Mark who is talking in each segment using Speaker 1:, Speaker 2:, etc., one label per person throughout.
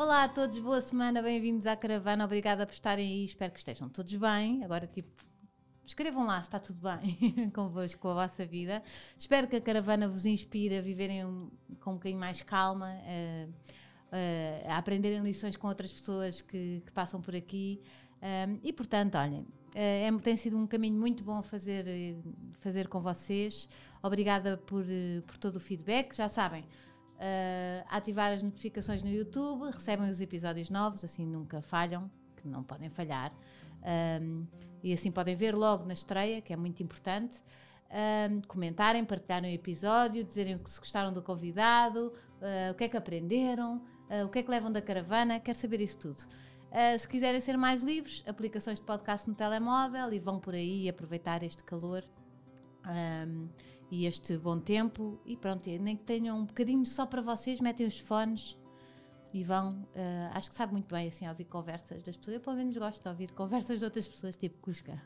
Speaker 1: Olá a todos, boa semana, bem-vindos à caravana, obrigada por estarem aí, espero que estejam todos bem. Agora, tipo, escrevam lá se está tudo bem convosco, com a vossa vida. Espero que a caravana vos inspire a viverem um, com um bocadinho mais calma, a aprenderem lições com outras pessoas que, que passam por aqui. Um, e portanto, olhem, eh, é, tem sido um caminho muito bom fazer, eh, fazer com vocês. Obrigada por, eh, por todo o feedback. Já sabem, uh, ativar as notificações no YouTube, recebem os episódios novos, assim nunca falham, que não podem falhar. Um, e assim podem ver logo na estreia, que é muito importante. Um, comentarem, partilharem o episódio, dizerem o que se gostaram do convidado, uh, o que é que aprenderam, uh, o que é que levam da caravana, quero saber isso tudo. Uh, se quiserem ser mais livres, aplicações de podcast no telemóvel e vão por aí aproveitar este calor. Um, e este bom tempo. E pronto, nem que tenham um bocadinho só para vocês, metem os fones e vão. Uh, acho que sabe muito bem assim ouvir conversas das pessoas. Eu pelo menos gosto de ouvir conversas de outras pessoas, tipo Cusca.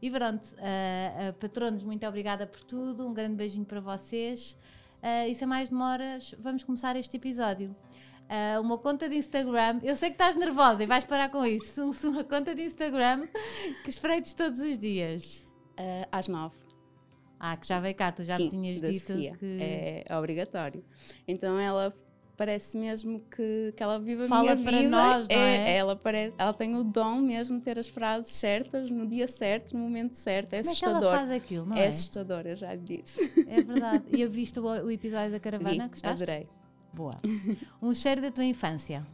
Speaker 1: E pronto, uh, uh, patronos, muito obrigada por tudo. Um grande beijinho para vocês. Uh, e sem mais demoras, vamos começar este episódio. Uh, uma conta de Instagram. Eu sei que estás nervosa e vais parar com isso. Uma conta de Instagram que
Speaker 2: espreites todos os dias. Uh, às nove. Ah, que já veio cá, tu já Sim, tinhas dito Sofia. que... É, obrigatório. Então ela parece mesmo que, que ela vive a Fala minha vida. Nós, é, é? Ela, parece, ela tem o dom mesmo de ter as frases certas, no dia certo, no momento certo. É Mas é assustador. ela faz aquilo, não é? É assustador, eu já lhe disse. É verdade. E eu viste o, o, episódio da caravana, Vi, gostaste? adorei.
Speaker 1: Boa. Um cheiro da tua infância?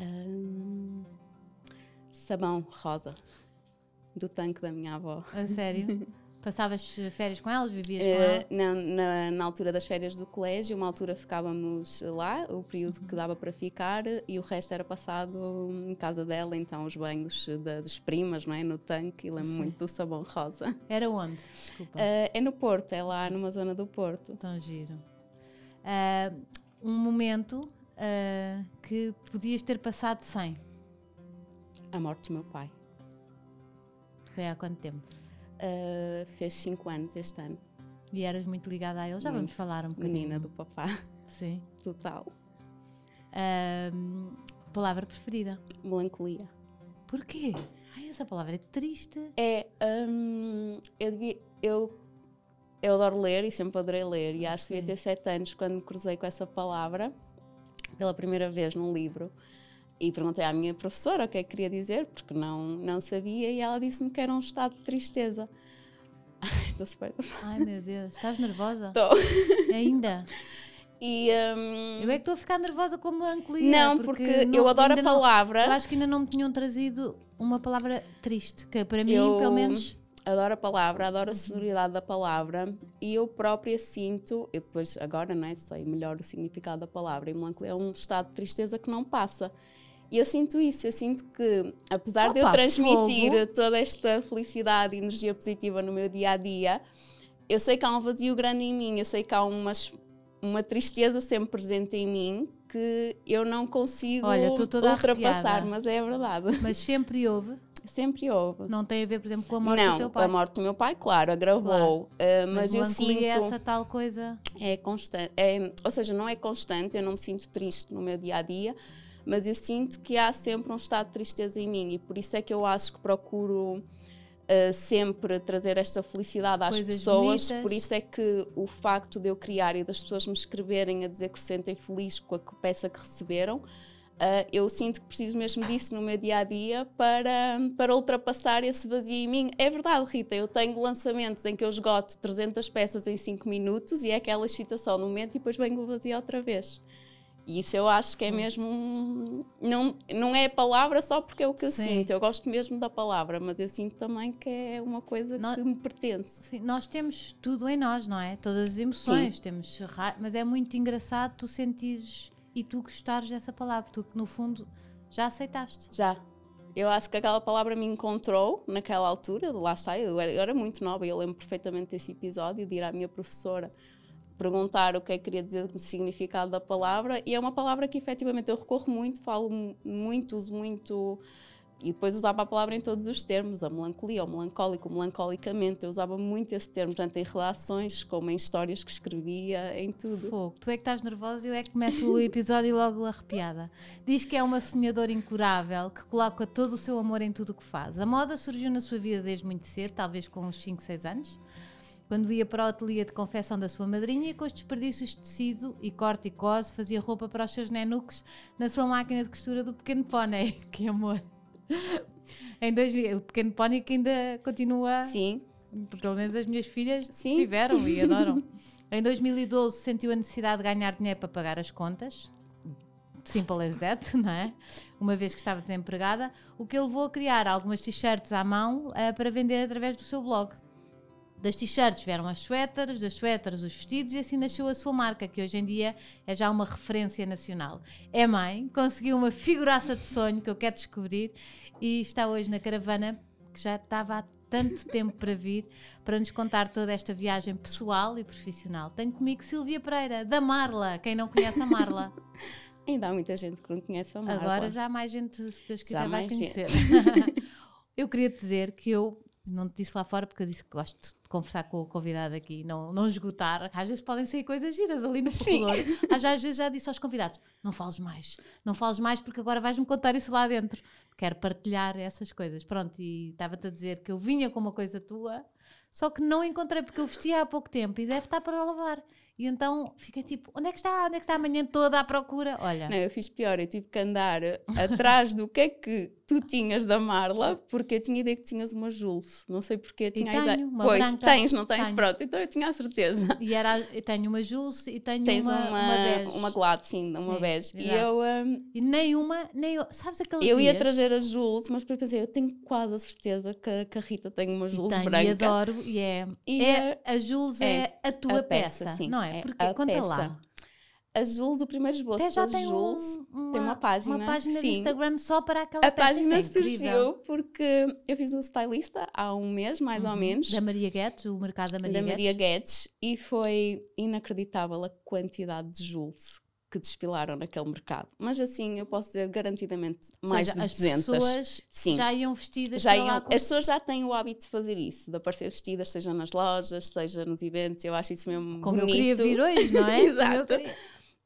Speaker 2: Um, sabão rosa, do tanque da minha avó. A sério?
Speaker 1: Passavas férias com elas? Vivias com eh, elas? Uh,
Speaker 2: na, na, altura das férias do colégio, uma altura ficávamos lá, o período uhum. que dava para ficar, e o resto era passado em casa dela, então os banhos da, das primas, não é? No tanque, e lembro Sim. muito do sabão rosa. Era onde? Desculpa. Uh, é no Porto, é lá numa zona do Porto. Então giro. Uh, um momento
Speaker 1: que podias ter passado sem? A morte do meu pai.
Speaker 2: Foi há quanto tempo? uh, fez 5 anos este ano.
Speaker 1: E eras muito ligada a ele, já muito vamos falar um bocadinho. Menina do papá.
Speaker 2: Sim. Total. Uh, palavra preferida? Melancolia. Porquê? Ai, essa palavra é triste. É, um, eu, devia, eu, eu adoro ler e sempre adorei ler, e acho Sim. que devia ter 7 anos quando me cruzei com essa palavra pela primeira vez num livro. E perguntei à minha professora o que é que queria dizer, porque não, não sabia, e ela disse-me que era um estado de tristeza. Estou super. Ai meu Deus, estás nervosa? Estou. Ainda? E, um... Eu é que estou a ficar nervosa como melancolia. Não, porque, porque não, eu adoro a palavra. Não, acho que ainda
Speaker 1: não me tinham trazido
Speaker 2: uma palavra triste, que para mim, eu pelo menos. Adoro a palavra, adoro a sonoridade da palavra e eu própria sinto, eu depois agora não é, sei melhor o significado da palavra, e melancolia é um estado de tristeza que não passa. E eu sinto isso, eu sinto que, apesar Opa, de eu transmitir fogo. toda esta felicidade e energia positiva no meu dia a dia, eu sei que há um vazio grande em mim, eu sei que há umas, uma tristeza sempre presente em mim que eu não consigo Olha, ultrapassar, arrepiada. mas é verdade. Mas sempre houve? Sempre houve. Não tem a ver, por exemplo, com a morte não, do teu pai? Não, a morte do meu pai, claro, agravou. Claro. Uh, mas, mas eu sinto... essa tal coisa? É constante. É, ou seja, não é constante, eu não me sinto triste no meu dia-a-dia. dia a dia mas eu sinto que há sempre um estado de tristeza em mim e por isso é que eu acho que procuro uh, sempre trazer esta felicidade às Coisas pessoas. Bonitas. Por isso é que o facto de eu criar e das pessoas me escreverem a dizer que se sentem felizes com a peça que receberam. Uh, eu sinto que preciso mesmo disso no meu dia a dia para, para ultrapassar esse vazio em mim. É verdade, Rita, eu tenho lançamentos em que eu esgoto 300 peças em 5 minutos e é aquela excitação no momento e depois venho o vazio outra vez. E isso eu acho que é hum. mesmo. Não, não é a palavra só porque é o que eu sinto. Eu gosto mesmo da palavra, mas eu sinto também que é uma coisa nós, que me pertence. Sim, nós temos tudo em nós, não é? Todas
Speaker 1: as emoções, sim. temos. Mas é muito engraçado tu sentires e tu gostares dessa palavra, tu que no fundo
Speaker 2: já aceitaste. Já. Eu acho que aquela palavra me encontrou naquela altura, lá está, eu era, eu era muito nova e eu lembro perfeitamente desse episódio de ir à minha professora perguntar o que é que queria dizer o significado da palavra e é uma palavra que efetivamente eu recorro muito, falo muito, uso muito e depois usava a palavra em todos os termos, a melancolia, o melancólico, melancolicamente, eu usava muito esse termo, tanto em relações como em histórias que escrevia, em tudo. Fogo, tu é que estás nervosa e eu é que começo o
Speaker 1: episódio logo arrepiada. Diz que é uma sonhadora incurável, que coloca todo o seu amor em tudo o que faz. A moda surgiu na sua vida desde muito cedo, talvez com uns 5, 6 anos? Quando ia para o ateliê de confecção da sua madrinha, com os desperdícios de tecido e corte e cose, fazia roupa para os seus nenucos na sua máquina de costura do pequeno pônei. Que amor! em 2000, o pequeno pônei que ainda continua. Sim. Pelo menos as minhas filhas Sim. tiveram e adoram. em 2012 sentiu a necessidade de ganhar dinheiro para pagar as contas. Simple as that, não é? Uma vez que estava desempregada, o que levou a criar algumas t-shirts à mão uh, para vender através do seu blog. Das t-shirts vieram as suéteres, das suéteres os vestidos e assim nasceu a sua marca, que hoje em dia é já uma referência nacional. É mãe, conseguiu uma figuraça de sonho que eu quero descobrir e está hoje na caravana que já estava há tanto tempo para vir para nos contar toda esta viagem pessoal e profissional. Tenho comigo Silvia Pereira, da Marla, quem não conhece a Marla.
Speaker 2: Ainda há muita gente que não conhece a Marla. Agora já há mais
Speaker 1: gente, se Deus quiser, vai conhecer. eu queria dizer que eu não te disse lá fora porque eu disse que gosto de conversar com o convidado aqui, não, não esgotar. Às vezes podem sair coisas giras ali no corredor. Às, às vezes já disse aos convidados: não fales mais, não fales mais porque agora vais-me contar isso lá dentro. Quero partilhar essas coisas. Pronto, e estava-te a dizer que eu vinha com uma coisa tua, só que não encontrei porque eu vestia há pouco tempo e deve estar para lavar. E então fiquei tipo, onde é que está? Onde é que está amanhã toda à procura? Olha. Não, eu
Speaker 2: fiz pior, eu tive que andar atrás do que é que tu tinhas da Marla, porque eu tinha ideia que tinhas uma Julce. Não sei porque eu tinha tenho, ideia. Uma pois, branca, tens, não tens? Tenho. Pronto, então eu tinha a certeza. E era,
Speaker 1: eu tenho uma Julce e
Speaker 2: tenho tens uma, uma, uma Uma Glad, sim, uma sim, bege. E eu. Um, e nem uma, nem. Sabes aquele Eu dias? ia trazer a Julce, mas depois pensei, eu tenho quase a certeza que, que a Rita tem uma Julce branca. E adoro, é, e é. é, a Julce é, é, a tua a peça, peça, sim. não é? É? é? Porque, a conta peça. lá. A Jules, o primeiro esboço Até já tem um, uma, tem uma página. Uma página de Instagram só para aquela a peça. A é página é surgiu porque eu fiz um stylista há um mês, mais uhum. ou menos. Da Maria Guedes, o mercado da Maria da Guedes. Da Maria Guedes. E foi inacreditável a quantidade de Jules que desfilaram naquele mercado. Mas assim, eu posso dizer garantidamente mais seja, de 200. As pessoas Sim. já iam vestidas já iam, com... As pessoas já têm o hábito de fazer isso, de aparecer vestidas, seja nas lojas, seja nos eventos. Eu acho isso mesmo Como bonito. Como eu queria vir hoje, não é? Exato.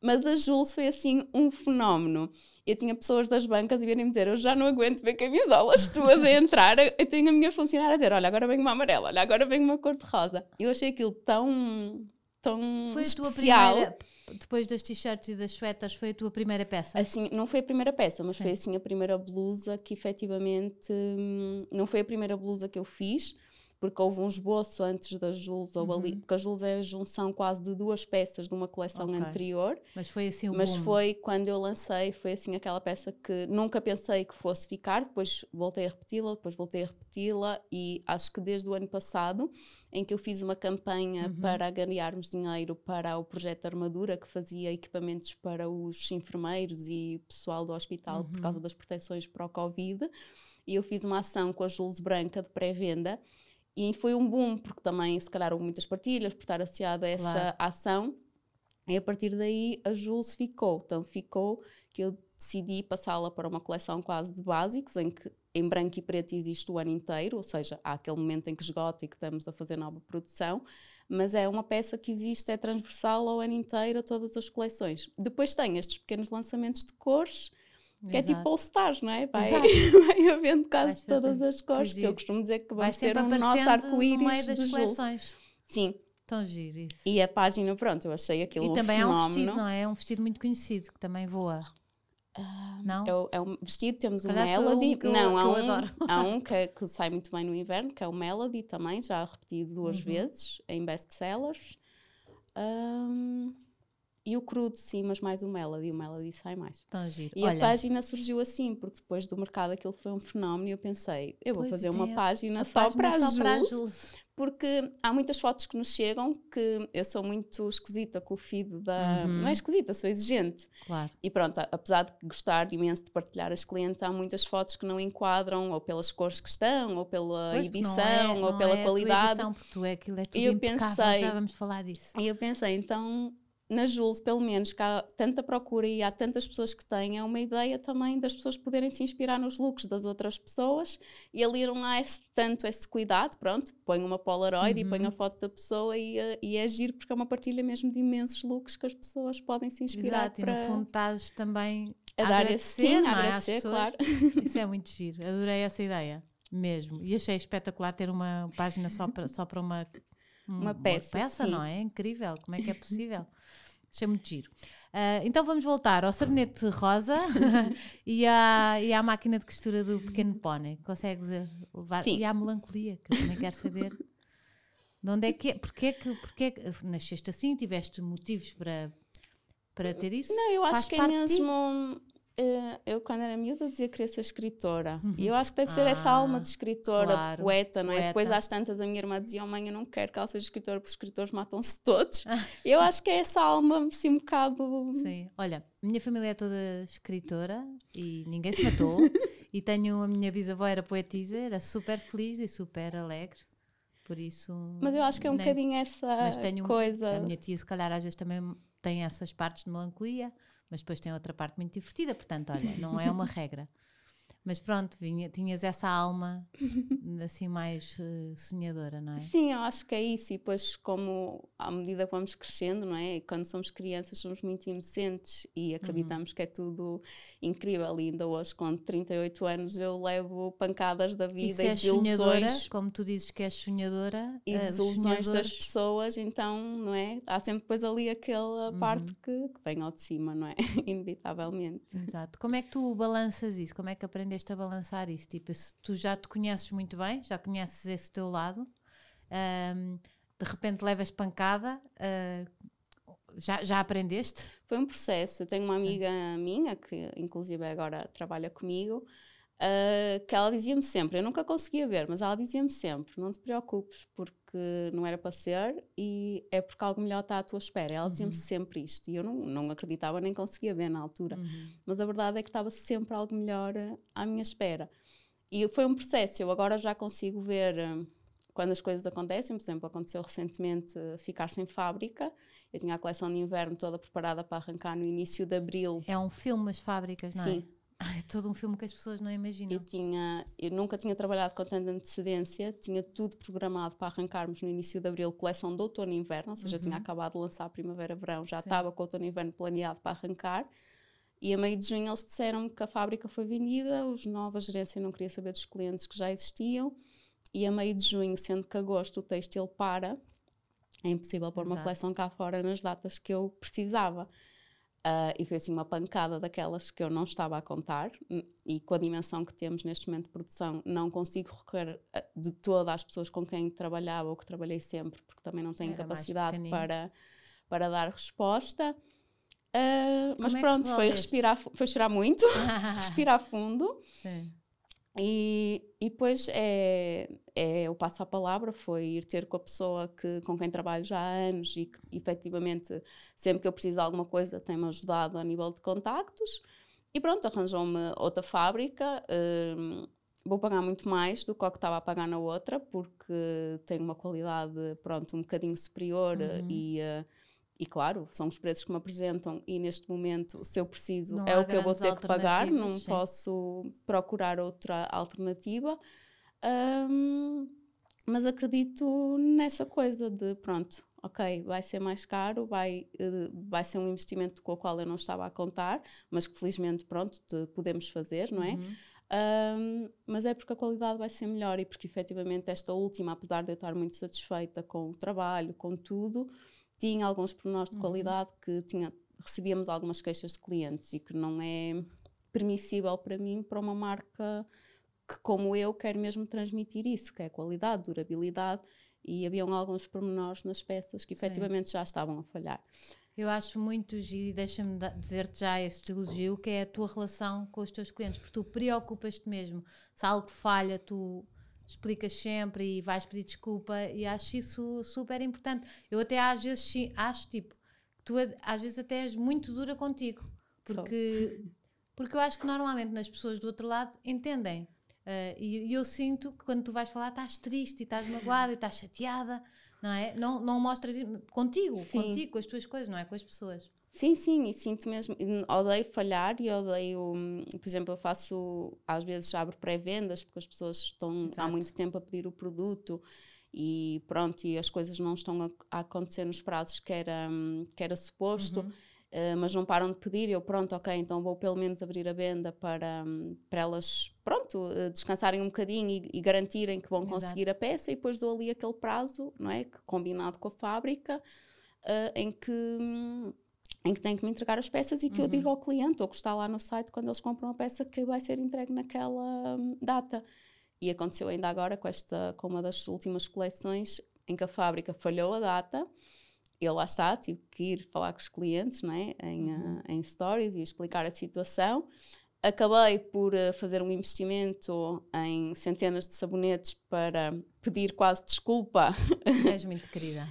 Speaker 2: Mas a Jules foi assim um fenómeno. Eu tinha pessoas das bancas e virem me dizer: Eu já não aguento ver camisolas tuas a entrar. Eu tenho a minha funcionária a dizer: Olha, agora vem uma amarela, olha, agora vem uma cor-de-rosa. Eu achei aquilo tão tão foi especial. Primeira, depois das t-shirts e das suetas, foi a tua primeira peça? Assim, não foi a primeira peça, mas Sim. foi assim a primeira blusa que efetivamente. Hum, não foi a primeira blusa que eu fiz, porque houve um esboço antes da Jules, uhum. ou ali, uhum. porque a Jules é a junção quase de duas peças de uma coleção okay. anterior. Mas foi assim o Mas boom. foi quando eu lancei, foi assim aquela peça que nunca pensei que fosse ficar, depois voltei a repeti-la, depois voltei a repeti-la, e acho que desde o ano passado, em que eu fiz uma campanha uhum. para ganharmos dinheiro para o projeto Armadura, que fazia equipamentos para os enfermeiros e pessoal do hospital uhum. por causa das proteções para o Covid, e eu fiz uma ação com a Jules Branca de pré-venda e foi um boom, porque também se calhar houve muitas partilhas por estar associada a essa claro. ação. E a partir daí a Jules ficou. Então ficou que eu decidi passá-la para uma coleção quase de básicos, em que em branco e preto existe o ano inteiro, ou seja, há aquele momento em que esgota e que estamos a fazer nova produção, mas é uma peça que existe, é transversal ao ano inteiro a todas as coleções. Depois tem estes pequenos lançamentos de cores, que é tipo all-stars, não é? Vai, vai havendo quase Acho todas as cores, que eu costumo dizer que vamos ter o um nosso arco-íris no meio das coleções. Julho. Sim. Tão giro isso. E a página, pronto, eu achei aquilo E também fenómeno. é um vestido,
Speaker 1: não é? É um vestido muito conhecido, que também voa.
Speaker 2: Ah, não? É, é, um vestido, temos Calhar o Melody. Um não, eu, há um, adoro. há um que, que, sai muito bem no inverno, que é o Melody também, já repetido duas uhum. vezes em best-sellers. Um, e o crudo sim, mas mais o melody, e o melody sai mais. Tão tá giro. E Olha. a página surgiu assim, porque depois do mercado aquilo foi um fenómeno e eu pensei, eu vou pois fazer uma página só, página para, só para a Jules, porque há muitas fotos que nos chegam que eu sou muito esquisita com o feed da... Uhum. Não é esquisita, sou exigente. Claro. E pronto, apesar de gostar imenso de partilhar as clientes, há muitas fotos que não enquadram ou pelas cores que estão, ou pela pois edição, é, ou pela é qualidade. A edição, porque tu é aquilo, é tudo eu pensei, já vamos falar disso. E eu pensei, então na Jules, pelo menos, que há tanta procura e há tantas pessoas que têm, é uma ideia também das pessoas poderem se inspirar nos looks das outras pessoas e ali não há esse, tanto esse cuidado, pronto, põe uma Polaroid uhum. e põe a uhum. foto da pessoa e, eh, e é giro porque é uma partilha mesmo de imensos looks que as pessoas podem se inspirar Exato, para... e no fundo estás também a, dar esse sim, a é? agradecer, é? claro.
Speaker 1: Isso é muito giro, adorei essa ideia, mesmo, e achei espetacular ter uma página só para, só uma... Uma, uma peça, uma peça não é? Incrível, como é que é possível? Achei muito giro. Uh, então vamos voltar ao sabonete rosa e, à, e à máquina de costura do pequeno pônei. Consegues levar? Sim. E à melancolia, que também quero saber. De onde é que é? Porque é que, porque é que nasceste assim? Tiveste motivos para, para ter isso? Não, eu acho Faz que é mesmo.
Speaker 2: Eh, eu quando era miúda dizia que queria ser escritora. Uhum. E eu acho que deve ser ah, essa alma de escritora, claro, de poeta, não é? Poeta. Depois às tantas a minha irmã dizia, oh, mãe, eu não quero que ela seja escritora, porque os escritores matam-se todos. Ah.
Speaker 1: eu acho que é essa alma assim um bocado... Sim, olha, minha família é toda escritora e ninguém se matou. e tenho, a minha bisavó era poetisa, era super feliz e super alegre. Por isso... Mas eu acho que é um nem, né? bocadinho essa mas tenho, coisa... A minha tia se calhar às vezes também tem essas partes de melancolia mas depois tem outra parte muito divertida, portanto, olha, não é uma regra. Mas pronto, vinha, tinhas essa alma assim mais uh, sonhadora, não é? Sim,
Speaker 2: eu acho que é isso. E depois, como à medida que vamos crescendo, não é? Quando somos crianças, somos muito inocentes e uhum. acreditamos uhum. que é tudo incrível. E ainda hoje, com 38 anos, eu levo pancadas da vida e, e desilusões.
Speaker 1: Como tu dizes que és sonhadora, e eh, desilusões das
Speaker 2: pessoas, então, não é? Há sempre depois ali aquela uhum. parte que, que vem ao de cima, não é? Inevitavelmente.
Speaker 1: Exato. Como é que tu balanças isso? Como é que aprendes? aprendeste a balançar isso? Tipo, tu já te conheces muito bem, já conheces esse teu lado, um, de repente levas pancada. Uh,
Speaker 2: já, já aprendeste? Foi um processo. Eu tenho uma amiga Sim. minha que, inclusive, agora trabalha comigo, Uh, que ela dizia-me sempre, eu nunca conseguia ver, mas ela dizia-me sempre: não te preocupes, porque não era para ser e é porque algo melhor está à tua espera. Ela uhum. dizia-me sempre isto e eu não, não acreditava nem conseguia ver na altura, uhum. mas a verdade é que estava sempre algo melhor ah, à minha espera. E foi um processo, eu agora já consigo ver. Ah, quando as coisas acontecem, por exemplo, aconteceu recentemente ficar sem fábrica. Eu tinha a coleção de inverno toda preparada para arrancar no início de abril. É um filme, as fábricas, não é? Sim, é todo um filme que as pessoas não imaginam. Eu, tinha, eu nunca tinha trabalhado com tanta antecedência, tinha tudo programado para arrancarmos no início de abril coleção de outono e inverno, ou seja, uhum. tinha acabado de lançar a primavera-verão, já estava com outono e inverno planeado para arrancar. E a meio de junho eles disseram-me que a fábrica foi vendida, os nova gerência não queria saber dos clientes que já existiam. E a meio de junho, sendo que agosto o texto ele para, é impossível pôr Exato. uma coleção cá fora nas datas que eu precisava. Uh, e foi assim uma pancada daquelas que eu não estava a contar, hum, e com a dimensão que temos neste momento de produção, não consigo recorrer ah, de todas as pessoas com quem trabalhava ou que trabalhei sempre, porque também não tenho Era capacidade para, para dar resposta. Uh, mas é pronto, foi respirar, foi chorar muito, respirar fundo. Sim. E, e depois é, é o passo à palavra foi ir ter com a pessoa que, com quem trabalho já há anos e que efetivamente sempre que eu preciso de alguma coisa tem-me ajudado a nível de contactos. E pronto, arranjou-me outra fábrica. Hum, vou pagar muito mais do que o que estava a pagar na outra, porque tem uma qualidade, pronto, um bocadinho superior uhum. e uh, e claro, são os preços que me apresentam e neste momento, se eu preciso, não é o que eu vou ter que pagar, não sim. posso procurar outra alternativa. Um, mas acredito nessa coisa de pronto, ok, vai ser mais caro, vai, uh, vai ser um investimento com o qual eu não estava a contar, mas que felizmente, pronto, te, podemos fazer, não é? Uhum. Um, mas é porque a qualidade vai ser melhor e porque efetivamente esta última, apesar de eu estar muito satisfeita com o trabalho, com tudo, tinha alguns pormenores de uhum. qualidade que tinha, recebíamos algumas queixas de clientes e que não é permissível para mim, para uma marca que, como eu, quer mesmo transmitir isso, que é qualidade, durabilidade, e haviam alguns pormenores nas peças que efetivamente Sim. já estavam a falhar.
Speaker 1: Eu acho muito e deixa-me dizer-te já este elogio, que é a tua relação com os teus clientes, porque tu preocupas-te mesmo. Se algo falha, tu explicas sempre e vais pedir desculpa e acho isso super importante. Eu até às vezes acho tipo, tu às vezes até és muito dura contigo, porque, porque eu acho que normalmente nas pessoas do outro lado entendem. Uh, e, e eu sinto que quando tu vais falar estás triste e estás magoada e estás chateada não é? Não, não mostras contigo, Sim. contigo, com as tuas coisas, não é? Com as pessoas.
Speaker 2: Sim, sim, e sinto mesmo, odeio falhar e odeio, por exemplo, eu faço, às vezes abro pré-vendas porque as pessoas estão Exato. há muito tempo a pedir o produto e pronto, e as coisas não estão a, acontecer nos prazos que era, que era suposto. Uhum. Ah, mas não param de pedir. Eu, pronto, ok, então vou pelo menos abrir a venda para, hum, para elas, pronto, uh, descansarem um bocadinho e, e garantirem que vão Exato. conseguir a peça e depois dou ali aquele prazo, não é? Que, combinado com a fábrica, uh, em que. Hum, em que tem que me entregar as peças e que uhum. eu digo ao cliente ou que está lá no site quando eles compram a peça que vai ser entregue naquela hum, data. E aconteceu ainda agora com, esta, com uma das últimas coleções em que a fábrica falhou a data eu lá está, tive que ir falar com os clientes né, em, uhum. eh, em stories e explicar a situação. Acabei por eh, fazer um investimento em centenas de sabonetes para pedir quase desculpa. És muito querida.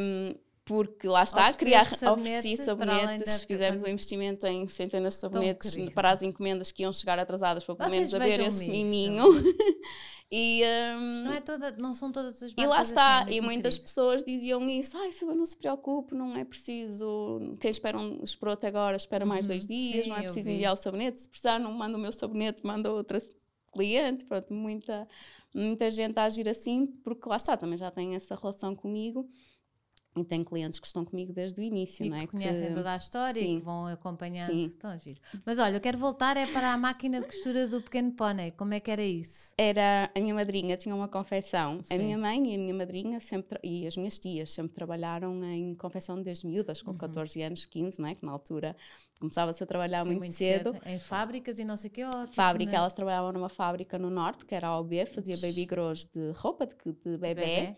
Speaker 2: um, porque lá está, criar sabonete, ofereci sabonetes, fizemos um investimento em centenas de sabonetes para as encomendas que iam chegar atrasadas para pelo menos haver esse miminho. e, um, não, é toda, não são todas as E lá está, assim, é e muitas querido. pessoas diziam isso, ai Silva, não se preocupe, não é preciso, quem espera um esproto agora espera mais uhum. dois dias, Sim, não é preciso enviar o sabonete, se precisar não manda o meu sabonete, manda outra cliente, pronto, muita, muita gente a agir assim, porque lá está, também já tem essa relação comigo e tenho clientes que estão comigo desde o início, e não é? Que conhecem que... toda a história sim. e que
Speaker 1: vão acompanhando Sim. Tão giro.
Speaker 2: Mas olha, eu quero voltar é
Speaker 1: para a máquina de costura do pequeno pônei. Como é que era isso?
Speaker 2: Era a minha madrinha, tinha uma confecção. Sim. A minha mãe e a minha madrinha sempre, e as minhas tias sempre trabalharam em confecção desde miúdas, com uhum. 14 anos, 15, não é? Que na altura começava-se a trabalhar sim, muito, muito cedo. cedo.
Speaker 1: Em fábricas e não sei o que. Ó, tipo, fábrica, né? elas
Speaker 2: trabalhavam numa fábrica no norte, que era a OB, fazia baby grows de roupa de, de bebê. bebê.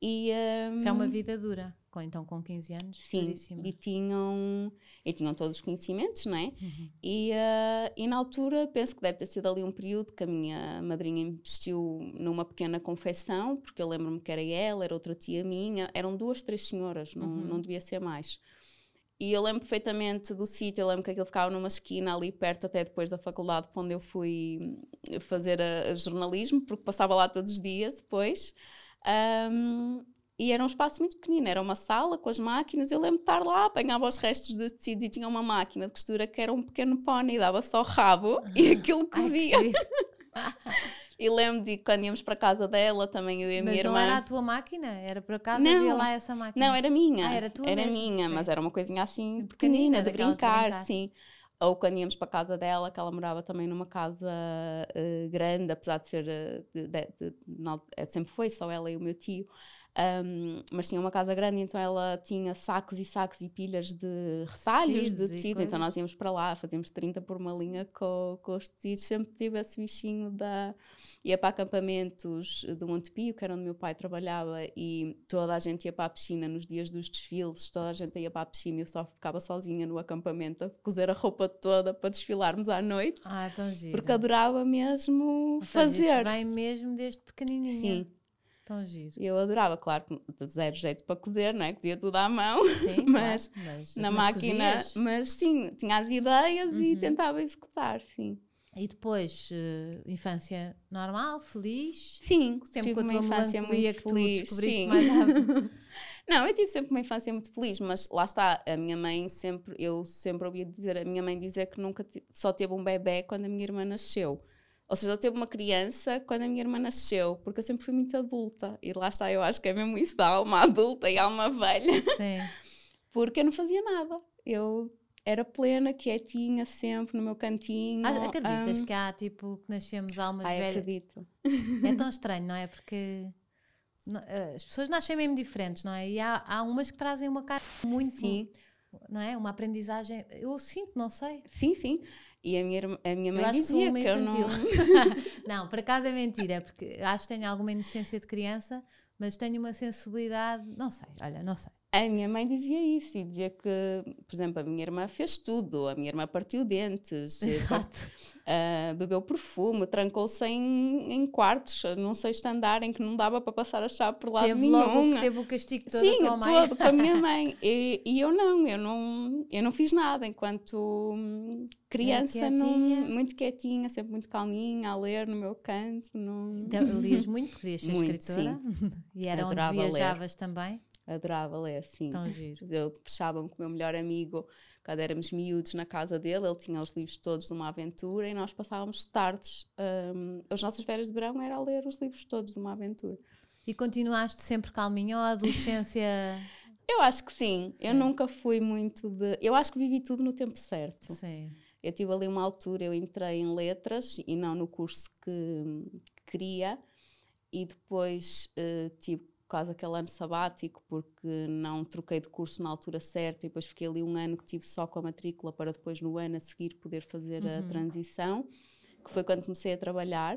Speaker 2: E, um, Isso é uma hum, vida dura, então com 15 anos? Sim, duríssima. e tinham, e tinham todos os conhecimentos, não é? Uhum. E, uh, e na altura penso que deve ter sido ali um período que a minha madrinha investiu numa pequena confecção, porque eu lembro-me que era ela, era outra tia minha, eram duas, três senhoras, não, uhum. não devia ser mais. E eu lembro perfeitamente do sítio, eu lembro que aquilo ficava numa esquina ali perto, até depois da faculdade, quando eu fui hum, fazer a, eh, a jornalismo, porque passava lá todos os dias depois. Um, e era um espaço muito pequenino, era uma sala com as máquinas. Eu lembro de estar lá, apanhava os restos dos tecidos e tinha uma máquina de costura que era um pequeno pônei, dava só rabo e aquilo cozia. Ai, e lembro de quando íamos para casa dela também, eu e a mas minha irmã. Mas não era a
Speaker 1: tua máquina? Era por acaso não, havia lá essa máquina? Não, era minha. Ah, era tua Era mesmo, minha, sim. mas
Speaker 2: era uma coisinha assim pequenina, pequenina de, brincar, de brincar, sim ou quando íamos para a casa dela, que ela morava também numa casa uh, grande, apesar de ser. Uh, de, de, de, não, sempre foi só ela e o meu tio. Um, mas tinha uma casa grande, então ela tinha sacos e sacos e pilhas de retalhos de tecido. Então nós íamos para lá, fazíamos 30 por uma linha com, com os tecidos. Sempre tive esse bichinho da. ia para acampamentos do Monte Pio, que era onde meu pai trabalhava, e toda a gente ia para a piscina nos dias dos desfiles, toda a gente ia para a piscina e eu só ficava sozinha no acampamento a cozer a roupa toda para desfilarmos à noite. Ah, tão giro. Porque
Speaker 1: adorava mesmo então, fazer. Isso vem mesmo desde pequenininha. Sim. Tão
Speaker 2: giro. eu adorava, claro, zero jeito para cozer, não é? Cozia tudo à mão, sim, mas, mas, na mas máquina, cozias. mas sim, tinha as ideias uhum. e tentava executar, sim.
Speaker 1: E depois, uh, infância normal, feliz? Sim, sempre tive uma infância muito feliz. sim.
Speaker 2: Não, eu tive sempre uma infância muito feliz, mas lá está, a minha mãe sempre, eu sempre ouvia dizer, a minha mãe dizer que nunca só teve um bebê quando a minha irmã nasceu. Ou seja, eu teve uma criança quando a minha irmã nasceu, porque eu sempre fui muito adulta. E lá está, eu acho que é mesmo isso da alma adulta e alma velha. Sim. porque eu não fazia nada. Eu era plena, quietinha, sempre no meu cantinho. Ah, acreditas um... que há tipo que nascemos almas Ai, velhas? acredito.
Speaker 1: É tão estranho, não é? Porque eh, as pessoas nascem mesmo diferentes, não é? E há, há umas que trazem uma cara muito. Sim. Não é? Uma aprendizagem. Eu sinto, não sei. Sim, sim.
Speaker 2: E a minha, a
Speaker 1: minha mãe eu dizia que, que eu não... não, por acaso é mentira, porque acho que tenho alguma inocência de criança, mas tenho uma sensibilidade, não sei,
Speaker 2: olha, não sei. A minha mãe dizia isso e dizia que, por exemplo, a minha irmã fez tudo, a minha irmã partiu dentes, eh, Exato. Uh, bebeu perfume, trancou-se em, em quartos, num sexto andar em que não dava para passar a chave por lado teve nenhum. Logo, teve o castigo todo Sim, a mãe. todo com a minha mãe. E, e, eu não, eu não, eu não fiz nada enquanto hum, criança, é, não, muito quietinha, sempre muito calminha, a ler no meu canto. Não... Então, lias muito, podias ser muito, escritora. Sim. E era Adorava onde viajavas ler. também. Adorava ler, sim. Tão giro. Eu fechava-me com o meu melhor amigo, quando éramos miúdos na casa dele, ele tinha os livros todos de uma aventura e nós passávamos tardes. Um, as nossas férias de verão era a ler os livros todos de uma aventura. E continuaste sempre calminho ou a adolescência? eu acho que sim. sim. Eu nunca fui muito de. Eu acho que vivi tudo no tempo certo. Sim. Eu tive ali uma altura, eu entrei em letras e não no curso que queria, e depois uh, tive por causa daquele ano sabático, porque não troquei de curso na altura certa e depois fiquei ali um ano que tive só com a matrícula para depois no ano a seguir poder fazer uhum. a transição, que foi quando comecei a trabalhar.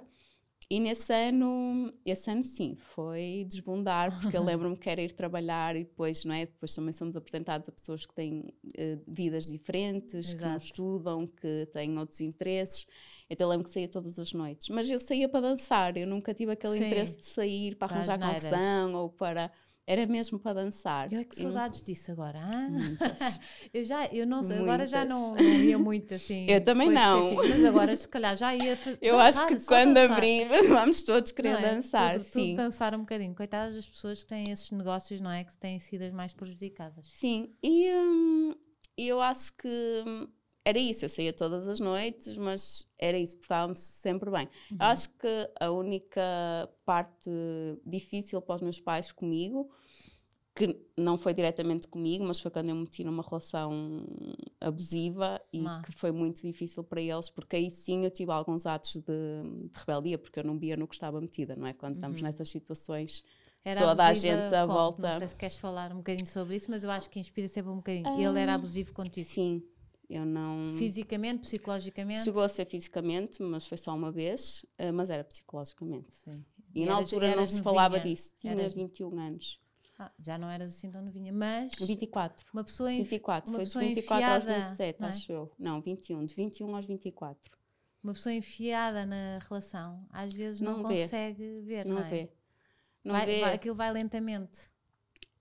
Speaker 2: E nesse ano, esse ano sim, foi desbundar, porque eu lembro-me que era ir trabalhar e depois, não é? Depois também somos apresentados a pessoas que têm uh, vidas diferentes, Exato. que não estudam, que têm outros interesses. Então eu lembro que saía todas as noites. Mas eu saía para dançar, eu nunca tive aquele Sim. interesse de sair para, para arranjar confusão ou para era mesmo para dançar. Eu é que hum. saudades hum. disso agora. Ah?
Speaker 1: eu já, eu não sei, agora já não, não ia muito assim. Eu também não. mas agora se calhar já ia. Eu dançar, acho que quando dançar. abrir vamos
Speaker 2: todos querer é? dançar. Tudo, sim. Tudo dançar
Speaker 1: um bocadinho. Coitadas das pessoas que têm esses negócios, não é? Que têm sido as mais prejudicadas.
Speaker 2: Sim, e hum, eu acho que hum, era isso, eu saía todas as noites, mas era isso, portava-me sempre bem. Uhum. Acho que a única parte difícil para os meus pais comigo, que não foi diretamente comigo, mas foi quando eu me meti numa relação abusiva e que foi muito difícil para eles, porque aí sim eu tive alguns atos de, de rebeldia, porque eu não via no que estava metida, não é? Quando estamos uhum. nessas situações. Era toda a gente à volta. Não sei se
Speaker 1: queres falar um bocadinho sobre isso, mas eu acho que inspira sempre um bocadinho. Um, Ele era ah, abusivo
Speaker 2: contigo. Sim, eu não.
Speaker 1: Fisicamente, psicologicamente? Chegou
Speaker 2: a ser fisicamente, mas foi só uma vez, eh, mas era psicologicamente. Sim. E, e na altura não se novinha. falava disso. Tinha eras... 21 anos. Ah, já não eras assim tão novinha, mas. 24. Uma pessoa 24, uma foi pessoa dos 24 enfiada, aos 27, é? acho eu. Não, 21, de 21 aos 24.
Speaker 1: Uma pessoa enfiada na relação, às vezes não, não consegue ver, não, não é? vê.
Speaker 2: Não vai, vê. aquilo vai lentamente.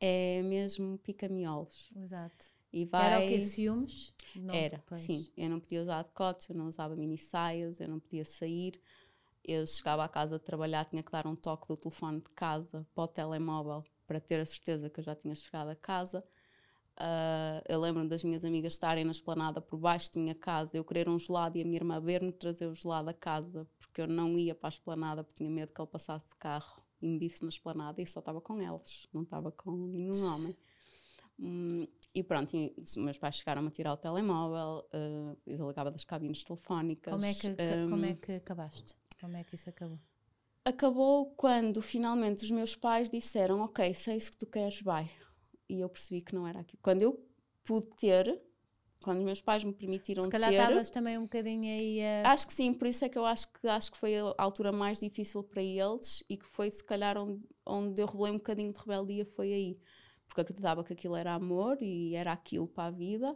Speaker 2: É mesmo pica-miolos. Exato. E vai... Era o que? Ciúmes? Não, Era, pois. sim. Eu não podia usar decotes, eu não usava mini saias, eu não podia sair. Eu chegava à casa de trabalhar, tinha que dar um toque do telefone de casa para o telemóvel para ter a certeza que eu já tinha chegado a casa. Uh, eu lembro das minhas amigas estarem na esplanada por baixo da minha casa, eu querer um gelado e a minha irmã ver-me trazer o gelado a casa, porque eu não ia para a esplanada porque tinha medo que ele passasse de carro e me visse na esplanada e só estava com elas, não estava com nenhum homem. Hum, e pronto, meus pais chegaram a tirar o telemóvel, uh, eh, eu ligava das cabines telefónicas. Como é, que, um, ehm, como é que acabaste? Como é que isso acabou? Acabou quando finalmente os meus pais disseram: Ok, sei isso que tu queres, vai. E eu percebi que não era aquilo. Quando eu pude ter, quando meus pais me permitiram ter... Se calhar estavas
Speaker 1: também um bocadinho aí a...
Speaker 2: Acho que sim, por isso é que eu acho que, acho que foi a altura mais difícil para eles e que foi se calhar onde, onde eu revelei um bocadinho de rebeldia, foi aí porque acreditava que aquilo era amor e era aquilo para a vida,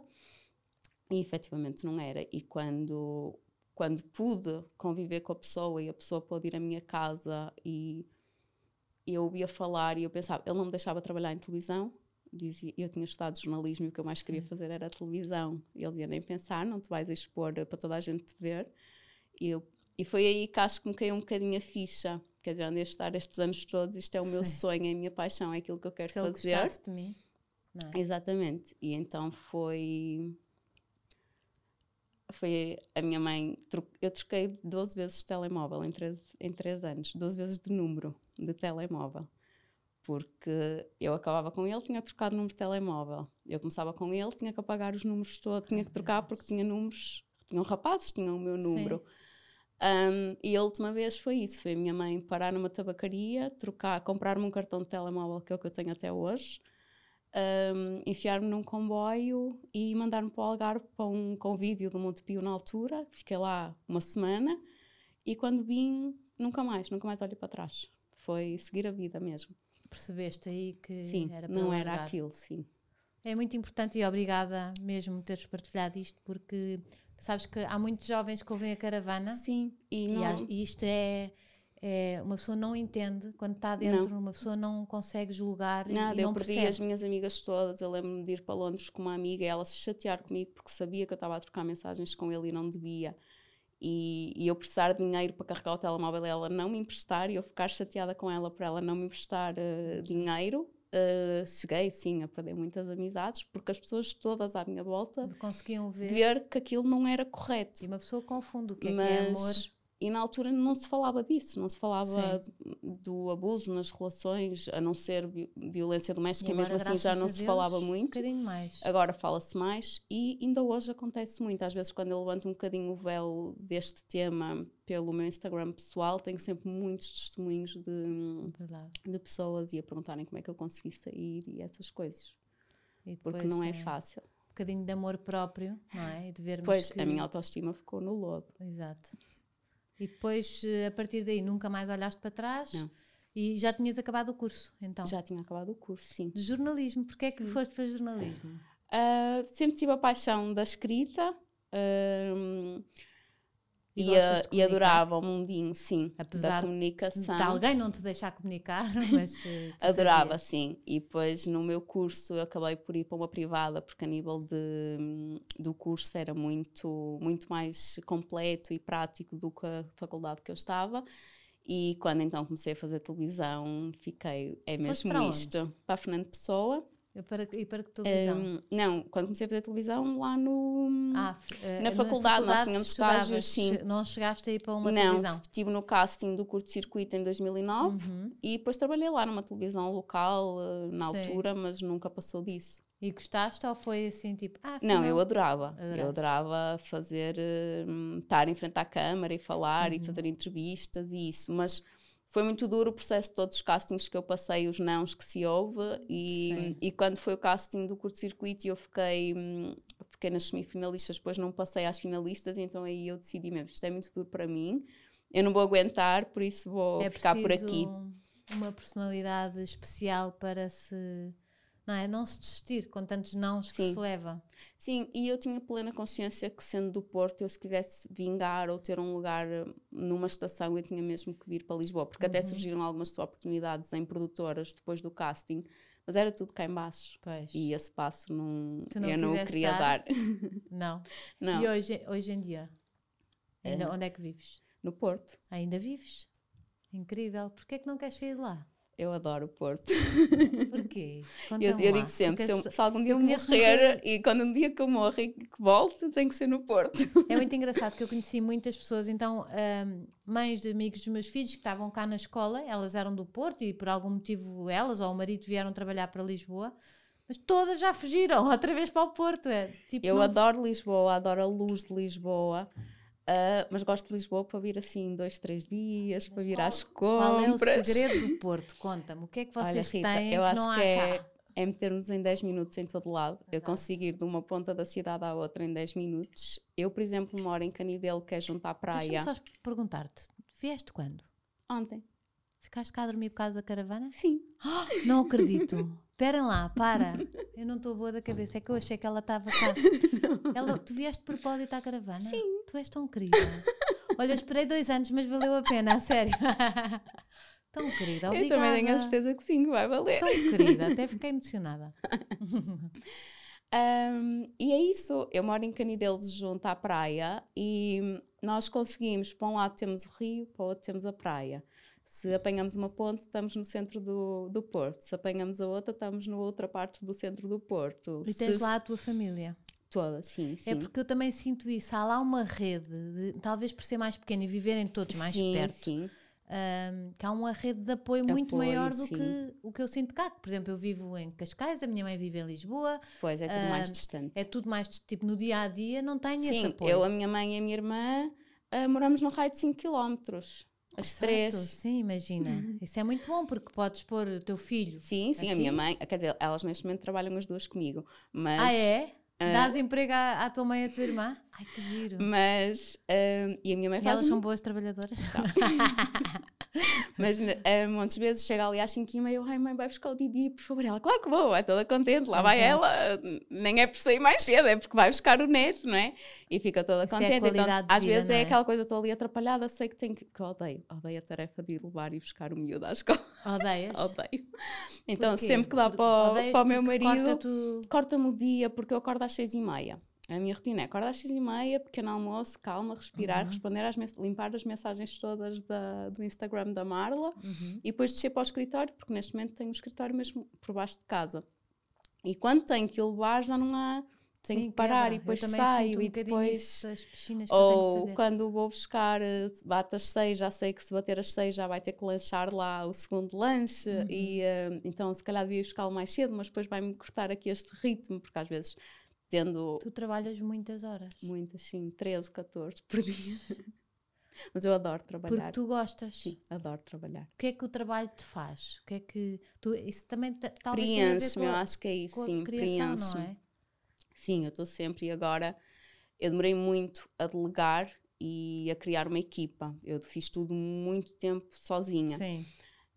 Speaker 2: e efetivamente não era. E quando, quando pude conviver com a pessoa e a pessoa pôde ir à minha casa e eu ia falar e eu pensava, ele não me deixava trabalhar em televisão, dizia, eu tinha estudado jornalismo e o que eu mais Sim. queria fazer era televisão. Ele ia nem pensar, não te vais expor para toda a gente te ver. E, eu, e foi aí que acho que me caiu um bocadinho a ficha quer é dizer, onde eu estar estes anos todos, isto é o meu Sim. sonho, é a minha paixão, é aquilo que eu quero Se fazer. Ele de mim, não é? Exatamente. E então foi foi a minha mãe. Eu troquei 12 vezes de telemóvel em 3, em 3 anos, 12 vezes de número de telemóvel. Porque eu acabava com ele, tinha trocado o número de telemóvel. Eu começava com ele, tinha que apagar os números todos, tinha que trocar porque tinha números, tinham rapazes, tinham o meu número. Sim. Um, e a última vez foi isso: foi a minha mãe parar numa tabacaria, trocar, comprar-me um cartão de telemóvel, que é o que eu tenho até hoje, um, enfiar-me num comboio e mandar-me para o Algarve para um convívio do Monte Pio na altura. Fiquei lá uma semana e quando vim, nunca mais, nunca mais olhei para trás. Foi seguir a vida mesmo. Percebeste aí que sim, era para não era aquilo, sim. É muito importante e
Speaker 1: obrigada mesmo teres partilhado isto, porque Sabes que há muitos jovens que ouvem a caravana. Sim, e, e, e isto é, é, Uma pessoa não entende quando está dentro, não. uma pessoa não consegue julgar. Nada, eu perdi percebe. as
Speaker 2: minhas amigas todas. Eu lembro-me de ir para Londres com uma amiga e ela se chatear comigo porque sabia que eu estava a trocar mensagens com ele e não devia. E, e eu precisar de dinheiro para carregar o telemóvel e ela não me emprestar e eu ficar chateada com ela por ela não me emprestar uh, dinheiro uh, cheguei sim a perder muitas amizades porque as pessoas todas à minha volta conseguiam ver. ver que aquilo não era correto. E uma pessoa confunde o que é, Mas, que é amor e na altura não se falava disso, não se falava do, do abuso nas relações, a não ser violência doméstica, e agora, mesmo assim já não se Deus, falava muito. Um agora fala-se mais e ainda hoje acontece muito. Às vezes, quando eu levanto um bocadinho o véu deste tema pelo meu Instagram pessoal, tenho sempre muitos testemunhos de, de pessoas e a perguntarem como é que eu consegui sair e essas coisas. E depois, Porque não é, é fácil.
Speaker 1: Um bocadinho de amor próprio, não é? E de vermos pois, que... a minha autoestima
Speaker 2: ficou no lobo Exato.
Speaker 1: E depois, eh, a partir daí, nunca mais olhaste para trás? Não. E já tinhas acabado
Speaker 2: o curso, então? Já tinha acabado o curso, sim. De jornalismo, porque é que foste para jornalismo? Uh, sempre tive a paixão da escrita. Uh,
Speaker 1: e, e, e adorava
Speaker 2: o mundinho, sim, Apesar da comunicação. De alguém não te deixar comunicar, mas. Eh, adorava, sabias. sim. E depois no meu curso eu acabei por ir para uma privada, porque a nível de, do curso era muito, muito mais completo e prático do que a faculdade que eu estava. E quando então comecei a fazer televisão, fiquei, é mesmo para isto, onde? para a Fernando Pessoa. Para, e para que televisão? Um, não, quando comecei a fazer televisão lá no, ah, eh, na, faculdade, faculdade, nós tínhamos estágios, sim. Não chegaste aí para uma não, televisão? Não, estive no casting do curto-circuito em 2009 uhum. e depois trabalhei lá numa televisão local eh, na sim. altura, mas nunca passou disso. E gostaste ou foi assim tipo. Ah, não, eu adorava. Adoraste. Eu adorava fazer. Eh, estar em frente à câmara e falar uhum. e fazer entrevistas e isso, mas foi muito duro o processo de todos os castings que eu passei, os nãos que se houve, e, e quando foi o casting do curto-circuito eu fiquei, hum, fiquei nas semifinalistas, depois não passei às finalistas, então aí eu decidi mesmo, isto é muito duro para mim, eu não vou aguentar, por isso vou é ficar por aqui.
Speaker 1: Uma personalidade especial para se não é? Não se desistir com tantos nãos Sim. que se
Speaker 2: leva. Sim, e eu tinha plena consciência que sendo do Porto, eu se quisesse vingar ou ter um lugar eh, numa estação, eu tinha mesmo que vir para Lisboa, porque uhum. até surgiram algumas oportunidades em produtoras depois do casting, mas era tudo cá embaixo pois. E esse passo não, não eu não queria dar. dar. Não. não. E hoje, hoje em dia? É. Onde é
Speaker 1: que vives? No Porto. Ainda vives? Incrível. Porquê é que não queres sair de lá? Eu
Speaker 2: adoro o Porto. Porquê? Eu, eu, digo sempre, se, eu, se, algum dia eu morrer, morrer, e quando um dia que eu morro e que volte, tem que ser no Porto.
Speaker 1: É muito engraçado que eu conheci muitas pessoas, então, um, mães de amigos dos meus filhos que estavam cá na escola, elas eram do Porto e por algum motivo elas ou o marido vieram trabalhar para Lisboa, mas todas já fugiram outra vez para o
Speaker 2: Porto. É, tipo, eu não... adoro Lisboa, adoro a luz de Lisboa. Uh, mas gosto de Lisboa para vir assim dois, três dias, mas para vir qual, às compras. Qual é o segredo do Porto? Conta-me, o que é que vocês Olha, Rita, têm eu acho não que é, é, meter-nos em 10 minutos em todo lado. Exato. Eu conseguir de uma ponta da cidade à outra em 10 minutos. Eu, por exemplo, moro em Canidelo, que é junto à praia. Deixa-me só
Speaker 1: perguntar-te, vieste quando? Ontem. Ficaste cá a dormir por causa da caravana? Sim. Oh, não acredito. Esperem lá, para. Eu não estou boa da cabeça, é que eu achei que ela estava cá. Ela, tu vieste de propósito à caravana? Sim, tu és tão querida. Olha, eu esperei dois anos, mas valeu a pena, a sério. Tão querida, obrigada. Eu também tenho a
Speaker 2: certeza que sim, vai valer. Tão querida, até fiquei emocionada. um, e é isso, eu moro em Canidelos junto à praia e nós conseguimos, para um lado temos o rio, para o outro temos a praia. Se apanhamos uma ponte, estamos no centro do, do Porto. Se apanhamos a outra, estamos na outra parte do centro do Porto. E tens se, lá a tua
Speaker 1: família?
Speaker 2: Toda, sim, é sim. É porque
Speaker 1: eu também sinto isso. Há lá uma rede, de, talvez por ser mais pequena e viverem todos mais sim, perto. Sim. Um, que há uma rede de apoio, apoio muito maior do sim. que o que eu sinto cá. Por exemplo, eu vivo em Cascais, a minha mãe vive em Lisboa. Pois, é tudo um, mais distante. É tudo mais, tipo, no dia a dia não tenho sim, esse apoio. eu, a minha mãe e a minha irmã uh, moramos
Speaker 2: num raio de 5 km. As Exato, três. Sim, imagina. Isso é muito bom porque podes pôr o teu filho. Sim, sim, aqui. a minha mãe, quer dizer, elas neste momento trabalham as duas comigo. Mas, ah, é? Ah. Dás
Speaker 1: emprego à, à, tua mãe e à tua irmã? Ai, que giro.
Speaker 2: Mas, uh, e a minha mãe e faz... Elas são boas trabalhadoras? Tá. Mas um, eh, muitas vezes chega ali às 5 e meia, eu, ai mãe, vai buscar o Didi, por favor. Ela, claro que vou, vai toda contente, lá vai uhum. ela. Nem é por sair mais cedo, é porque vai buscar o neto, não é? E fica toda Isso é contente. É então, vida, às vezes é? é? aquela coisa, estou ali atrapalhada, sei que tenho que, que odeio. Odeio a tarefa de ir levar e buscar o miúdo à escola. Odeias? odeio. Então, sempre que dá para, para o meu marido, corta-me corta o dia, porque eu acordo às 6 e meia. A minha rotina é acordar às seis e meia, pequeno almoço, calma, respirar, uhum. responder às limpar as mensagens todas da, do Instagram da Marla uhum. e depois descer para o escritório, porque neste momento tenho um escritório mesmo por baixo de casa. E quando tenho que o levar, já não há. Tenho Sim, que parar é, e depois saio um e depois. As piscinas que ou quando vou buscar, eh, bate às seis, já sei que se bater às seis já vai ter que lanchar lá o segundo lanche. Uhum. E uh, então, se calhar devia buscá-lo mais cedo, mas depois vai-me cortar aqui este ritmo, porque às vezes tendo. Tu trabalhas muitas horas? Muitas, sim, 13, 14 por dia. Mas eu adoro trabalhar. Porque tu gostas? Sim, adoro trabalhar. O que é que o trabalho te faz? O que é
Speaker 1: que tu, isso também talvez preenche-me, eu acho que é isso, sim, não é?
Speaker 2: Sim, eu estou sempre e agora eu demorei muito a delegar e a criar uma equipa. Eu fiz tudo muito tempo sozinha. Sim.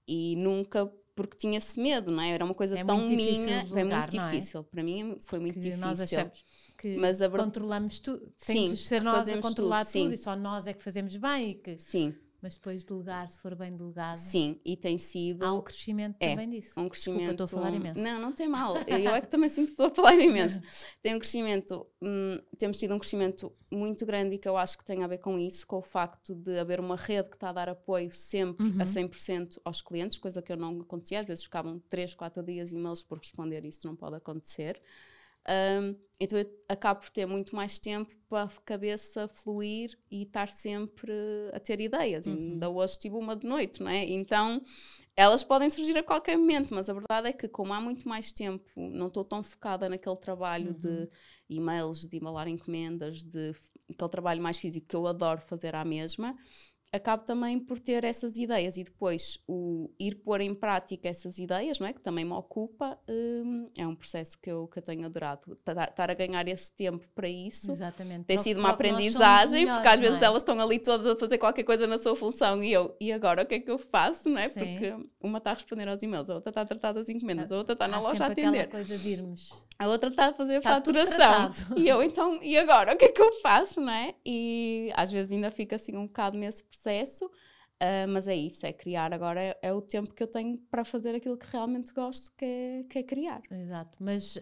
Speaker 2: E nunca porque tinha-se medo, não é? Era uma coisa é tão minha, foi muito difícil. É? é? Para mim foi muito que difícil. Nós achamos que mas a... controlamos tudo, sim, tem ser nós a controlar tudo, tudo, e
Speaker 1: só nós é que fazemos bem e que sim mas depois delegar, se for bem delegado. Sim, e tem sido. Há um crescimento é, também
Speaker 2: disso. Um crescimento. Desculpa, estou a falar imenso. Não, não tem mal. Eu é que também sinto que estou a falar imenso. tem um crescimento, hum, temos tido um crescimento muito grande e que eu acho que tem a ver com isso, com o facto de haver uma rede que está a dar apoio sempre uhum. a 100% aos clientes, coisa que eu não acontecia. Às vezes ficavam 3, 4 dias e-mails por responder, isso não pode acontecer. Um, então eu acabo por ter muito mais tempo para a cabeça fluir e estar sempre a ter ideias. Uhum. Ainda hoje tive uma de noite, não é? Então elas podem surgir a qualquer momento, mas a verdade é que, como há muito mais tempo, não estou tão focada naquele trabalho uhum. de e-mails, de embalar encomendas, de aquele trabalho mais físico que eu adoro fazer à mesma acabo também por ter essas ideias e depois o ir pôr em prática essas ideias, não é? que também me ocupa, um, é um processo que eu, que eu tenho adorado. Estar a ganhar esse tempo para isso Exatamente. tem sido uma aprendizagem, melhores, porque às vezes é? elas estão ali todas a fazer qualquer coisa na sua função e eu, e agora o que é que eu faço? Não é? Sim. Porque uma está a responder aos e-mails, a outra está a tratar das encomendas, a ah, outra está na Há loja a atender. aquela coisa de irmos a outra está a fazer a tá faturação. E eu então, e agora? O que é que eu faço, não é? E às vezes ainda fica assim um bocado nesse processo. Uh, mas é isso, é criar. Agora é, é, o tempo que eu tenho para fazer aquilo que realmente gosto, que é, que é criar. Exato, mas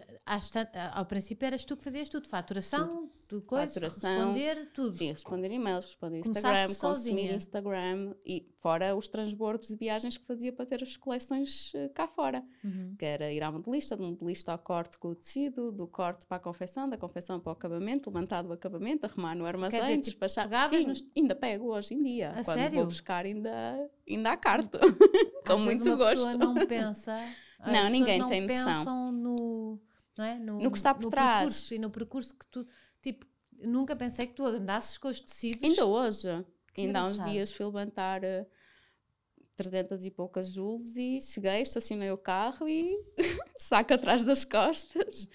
Speaker 2: ao princípio eras tu que fazias tudo, faturação, tudo de coisas, responder tudo. Sim, responder e-mails, responder Instagram, consumir Instagram e fora os transbordos e viagens que fazia para ter as coleções eh, cá fora. Uhum. Que era ir à modelista, do modelista ao corte com o tecido, do corte para a confecção, da confecção para o acabamento, levantar o acabamento, arrumar no armazém, dizer, tipo, despachar. Sim, nos... ainda pego hoje em dia. A Quando sério? vou buscar ainda, ainda à carta. com muito uma gosto. Pessoa não pensa. Não, ninguém não tem noção.
Speaker 1: No, não é? no,
Speaker 2: no que está por no trás. Percurso,
Speaker 1: e no percurso que tu Tipo, nunca pensei que tu andasses com os tecidos. Ainda hoje. Que ainda engraçado. há uns dias
Speaker 2: fui levantar. 300 eh, e poucas jules e cheguei, estacionei o carro e saco atrás das costas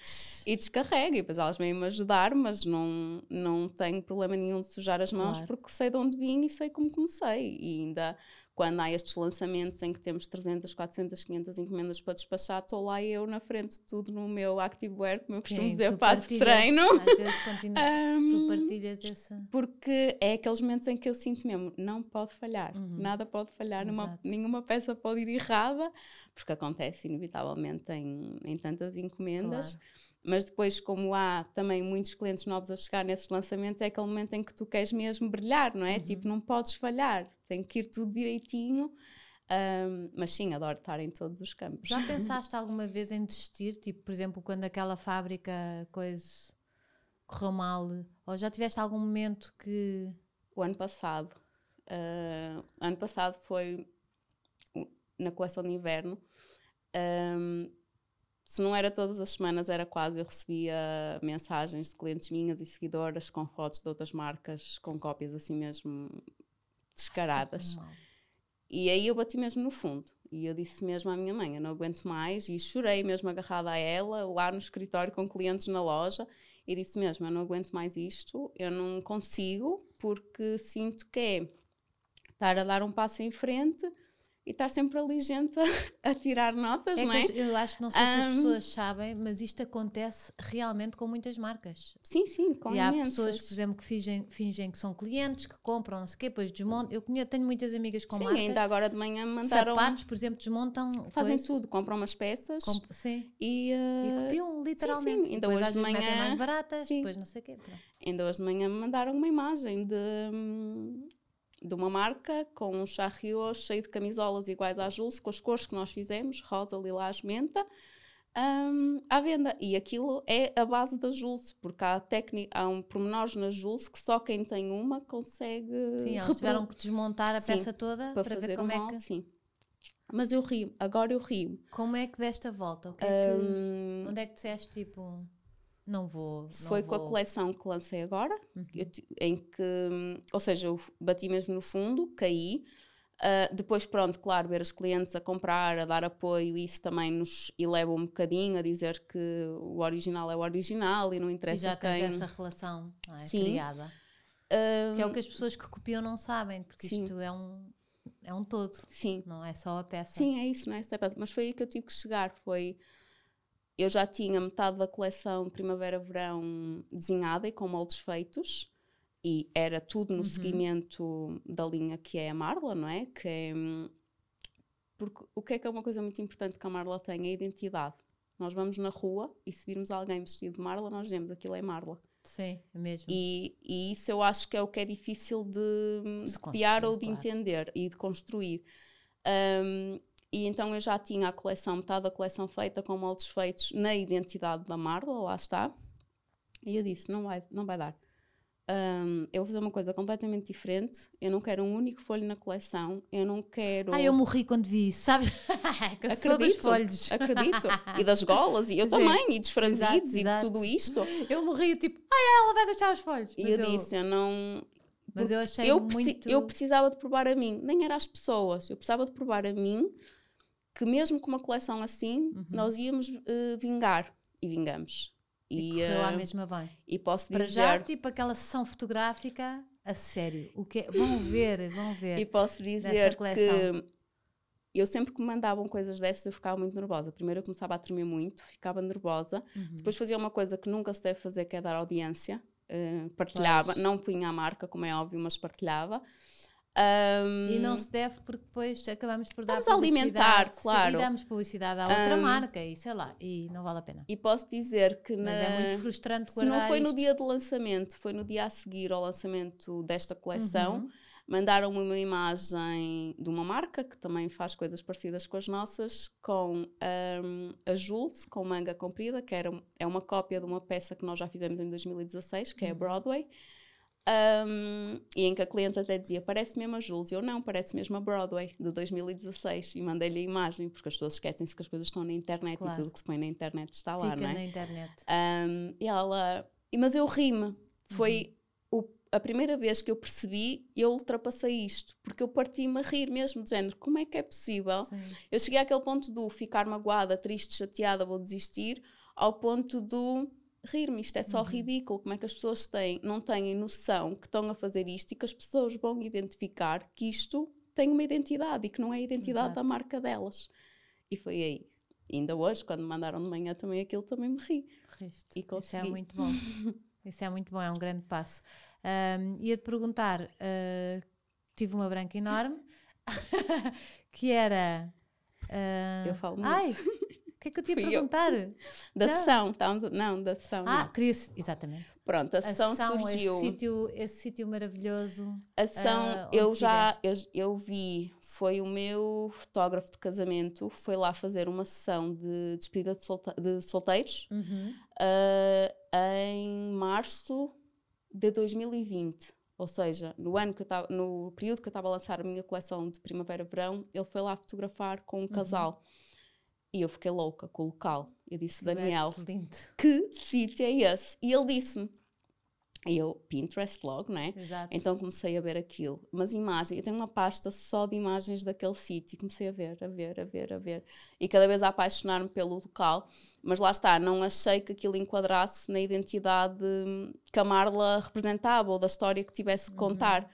Speaker 2: e descarrego. E depois elas vêm-me ajudar, mas não, não tenho problema nenhum de sujar as mãos claro. porque sei de onde vim e sei como comecei. E ainda quando há estes lançamentos em que temos 300, 400, 500 encomendas para despachar, estou lá eu na frente de tudo no meu activewear, como eu costumo Sim, dizer, pá, de treino. Às vezes continua, um, tu partilhas essa. Porque é aqueles momentos em que eu sinto mesmo, não pode falhar, uhum. nada pode falhar, numa, nenhuma peça pode ir errada, porque acontece inevitavelmente em, em tantas encomendas. Claro. Mas depois, como há também muitos clientes novos a chegar nesses lançamentos, é aquele momento em que tu queres mesmo brilhar, não é? Uhum. Tipo, não podes falhar, tem que ir tudo direitinho. Um, mas sim, adoro estar em todos os campos. Já pensaste
Speaker 1: alguma vez em desistir? Tipo, por exemplo, quando aquela fábrica coisa
Speaker 2: correu mal? Ou já tiveste algum momento que. O ano passado. Uh, ano passado foi na coleção de inverno. Um, se não era todas as semanas, era quase. Eu recebia mensagens de clientes minhas e seguidoras com fotos de outras marcas, com cópias assim mesmo descaradas. e aí eu bati mesmo no fundo. E eu disse mesmo à minha mãe: eu não aguento mais. E chorei mesmo agarrada a ela, lá no escritório, com clientes na loja. E disse mesmo: eu não aguento mais isto, eu não consigo, porque sinto que é estar a dar um passo em frente e estar sempre ali gente a, a tirar notas, é não é? eu acho que não sei um, se as pessoas
Speaker 1: sabem, mas isto acontece realmente com muitas marcas.
Speaker 2: Sim, sim, com E há pessoas,
Speaker 1: por exemplo, que fingem, fingem que são clientes, que compram, não sei o quê, depois desmontam. Eu tenho muitas amigas com sim, marcas. Sim, ainda agora
Speaker 2: de manhã mandaram... Sapatos,
Speaker 1: por exemplo, desmontam... Fazem coisa,
Speaker 2: tudo, compram umas peças. Comp sim. E, uh, e eh, copiam, literalmente. Sim, sim. Ainda depois, hoje de manhã... mais baratas, sim. depois
Speaker 1: não sei o quê. Pronto.
Speaker 2: Ainda hoje de manhã me mandaram uma imagem de... Hum, de uma marca com um charriot cheio de camisolas iguais à Julce, com as cores que nós fizemos, rosa, lilás, menta, um, à venda. E aquilo é a base da Julce, porque há, técnica, há um pormenores na Julce que só quem tem uma consegue. Sim, eles tiveram que desmontar a sim, peça toda para, para ver como é mal, é que. Sim. Mas eu rio, agora eu
Speaker 1: rio. Como é que desta volta? O que é que, um, onde é que disseste tipo. Não vou.
Speaker 2: Não foi vou. com a coleção que lancei agora, uhum. em que, ou seja, eu bati mesmo no fundo, caí. Uh, depois, pronto, claro, ver as clientes a comprar, a dar apoio, isso também nos eleva um bocadinho a dizer que o original é o original e não interessa e já quem. Já tens essa relação é? Sim. criada.
Speaker 1: que é o que as pessoas que copiam não sabem,
Speaker 2: porque sim. isto é um, é um todo. Sim. Não é só a peça. Sim, é isso, não é só a peça. Mas foi aí que eu tive que chegar, foi eu já tinha metade da coleção primavera-verão desenhada e com moldes feitos e era tudo no uhum. seguimento da linha que é a Marla, não é? Que é, hum, porque o que é que é uma coisa muito importante que a Marla tem é a identidade. Nós vamos na rua e se virmos alguém vestido de Marla, nós dizemos aquilo é Marla. Sim, é mesmo. E, e isso eu acho que é o que é difícil de, copiar ou de claro. entender e de construir. Um, e então eu já tinha a coleção, metade da coleção feita com moldes feitos na identidade da Marla, lá está. E eu disse: não vai, não vai dar. Um, eu vou fazer uma coisa completamente diferente. Eu não quero um único folho na coleção. Eu não quero. Ah, eu morri
Speaker 1: quando vi isso, sabes?
Speaker 2: acredito, acredito. E das golas, e eu Sim. também, e dos franzidos, e tudo isto. Eu morri, tipo, ah, ela vai deixar os folhos. E eu, eu, disse, eu não. Mas eu achei eu muito. Eu precisava de provar a mim, nem era as pessoas. Eu precisava de provar a mim que mesmo com uma coleção assim, uhum. nós íamos uh, vingar e vingamos. E, e correu uh, à eh, mesma bem. E posso Para dizer... já, tipo aquela sessão fotográfica, a sério, o que é? vão ver, vão ver. e posso dizer que eu sempre que me mandavam coisas dessas eu ficava muito nervosa. Primeiro eu começava a tremer muito, ficava nervosa. Uhum. Depois fazia uma coisa que nunca se deve fazer, que é dar audiência. Uh, partilhava, pois. não punha a marca, como é óbvio, mas partilhava. Um, e não se
Speaker 1: deve porque depois acabamos por dar publicidade, a alimentar, claro. E damos publicidade à outra um, marca
Speaker 2: e sei lá, e
Speaker 1: não vale a pena. E posso dizer
Speaker 2: que na, é muito frustrante Se não foi isto. no dia de lançamento, foi no dia a seguir ao lançamento desta coleção. Uhum. Mandaram-me uma imagem de uma marca que também faz coisas parecidas com as nossas, com um, a Jules, com manga comprida, que era, é uma cópia de uma peça que nós já fizemos em 2016, que uhum. é a uhum. Broadway um, e em que a cliente até dizia: parece mesmo a Jules. E eu não, parece mesmo a Broadway, de 2016. E mandei-lhe a imagem, porque as pessoas esquecem-se que as coisas estão na internet claro. e tudo que se põe na internet está Fica lá, não é? na internet. Um, e ela. Mas eu ri-me. Foi uhum. o, a primeira vez que eu percebi, e eu ultrapassei isto, porque eu parti-me a rir mesmo, dizendo: como é que é possível? Sim. Eu cheguei àquele ponto do ficar magoada, triste, chateada, vou desistir, ao ponto do rir-me, isto é só uhum. ridículo, como é que as pessoas têm, não têm noção que estão a fazer isto e que as pessoas vão identificar que isto tem uma identidade e que não é a identidade Exato. da marca delas. E foi aí. E ainda hoje, quando me mandaram de manhã também aquilo, também me ri. Risto. E consegui. Isso é muito bom.
Speaker 1: Isso é muito bom, é um grande passo. Um, Ia-te perguntar, uh, tive uma branca enorme, que era... Uh, Eu falo muito. Ai, que é
Speaker 2: que eu te ia perguntar? Eu. Da não. São, não, da sessão. Ah, não. queria, exatamente. Pronto, a, a surgiu. Esse
Speaker 1: sítio, esse sítio maravilhoso. A sessão, uh, ah, eu já,
Speaker 2: eu, eu, vi, foi o meu fotógrafo de casamento, foi lá fazer uma sessão de despedida de, de solteiros uhum. uh, em março de 2020. Ou seja, no ano que eu tava, no período que eu estava a lançar a minha coleção de primavera-verão, ele foi lá fotografar com um uhum. casal. E eu fiquei louca com o local. Eu disse, Daniel, que sítio é esse? E ele disse-me. E eu, Pinterest logo, né? Exato. Então comecei a ver aquilo. Mas imagens, eu tenho uma pasta só de imagens daquele sítio. Comecei a ver, a ver, a ver, a ver. E cada vez a apaixonar-me pelo local. Mas lá está, não achei que aquilo enquadrasse na identidade que a Marla representava ou da história que tivesse que uhum. contar. Uhum.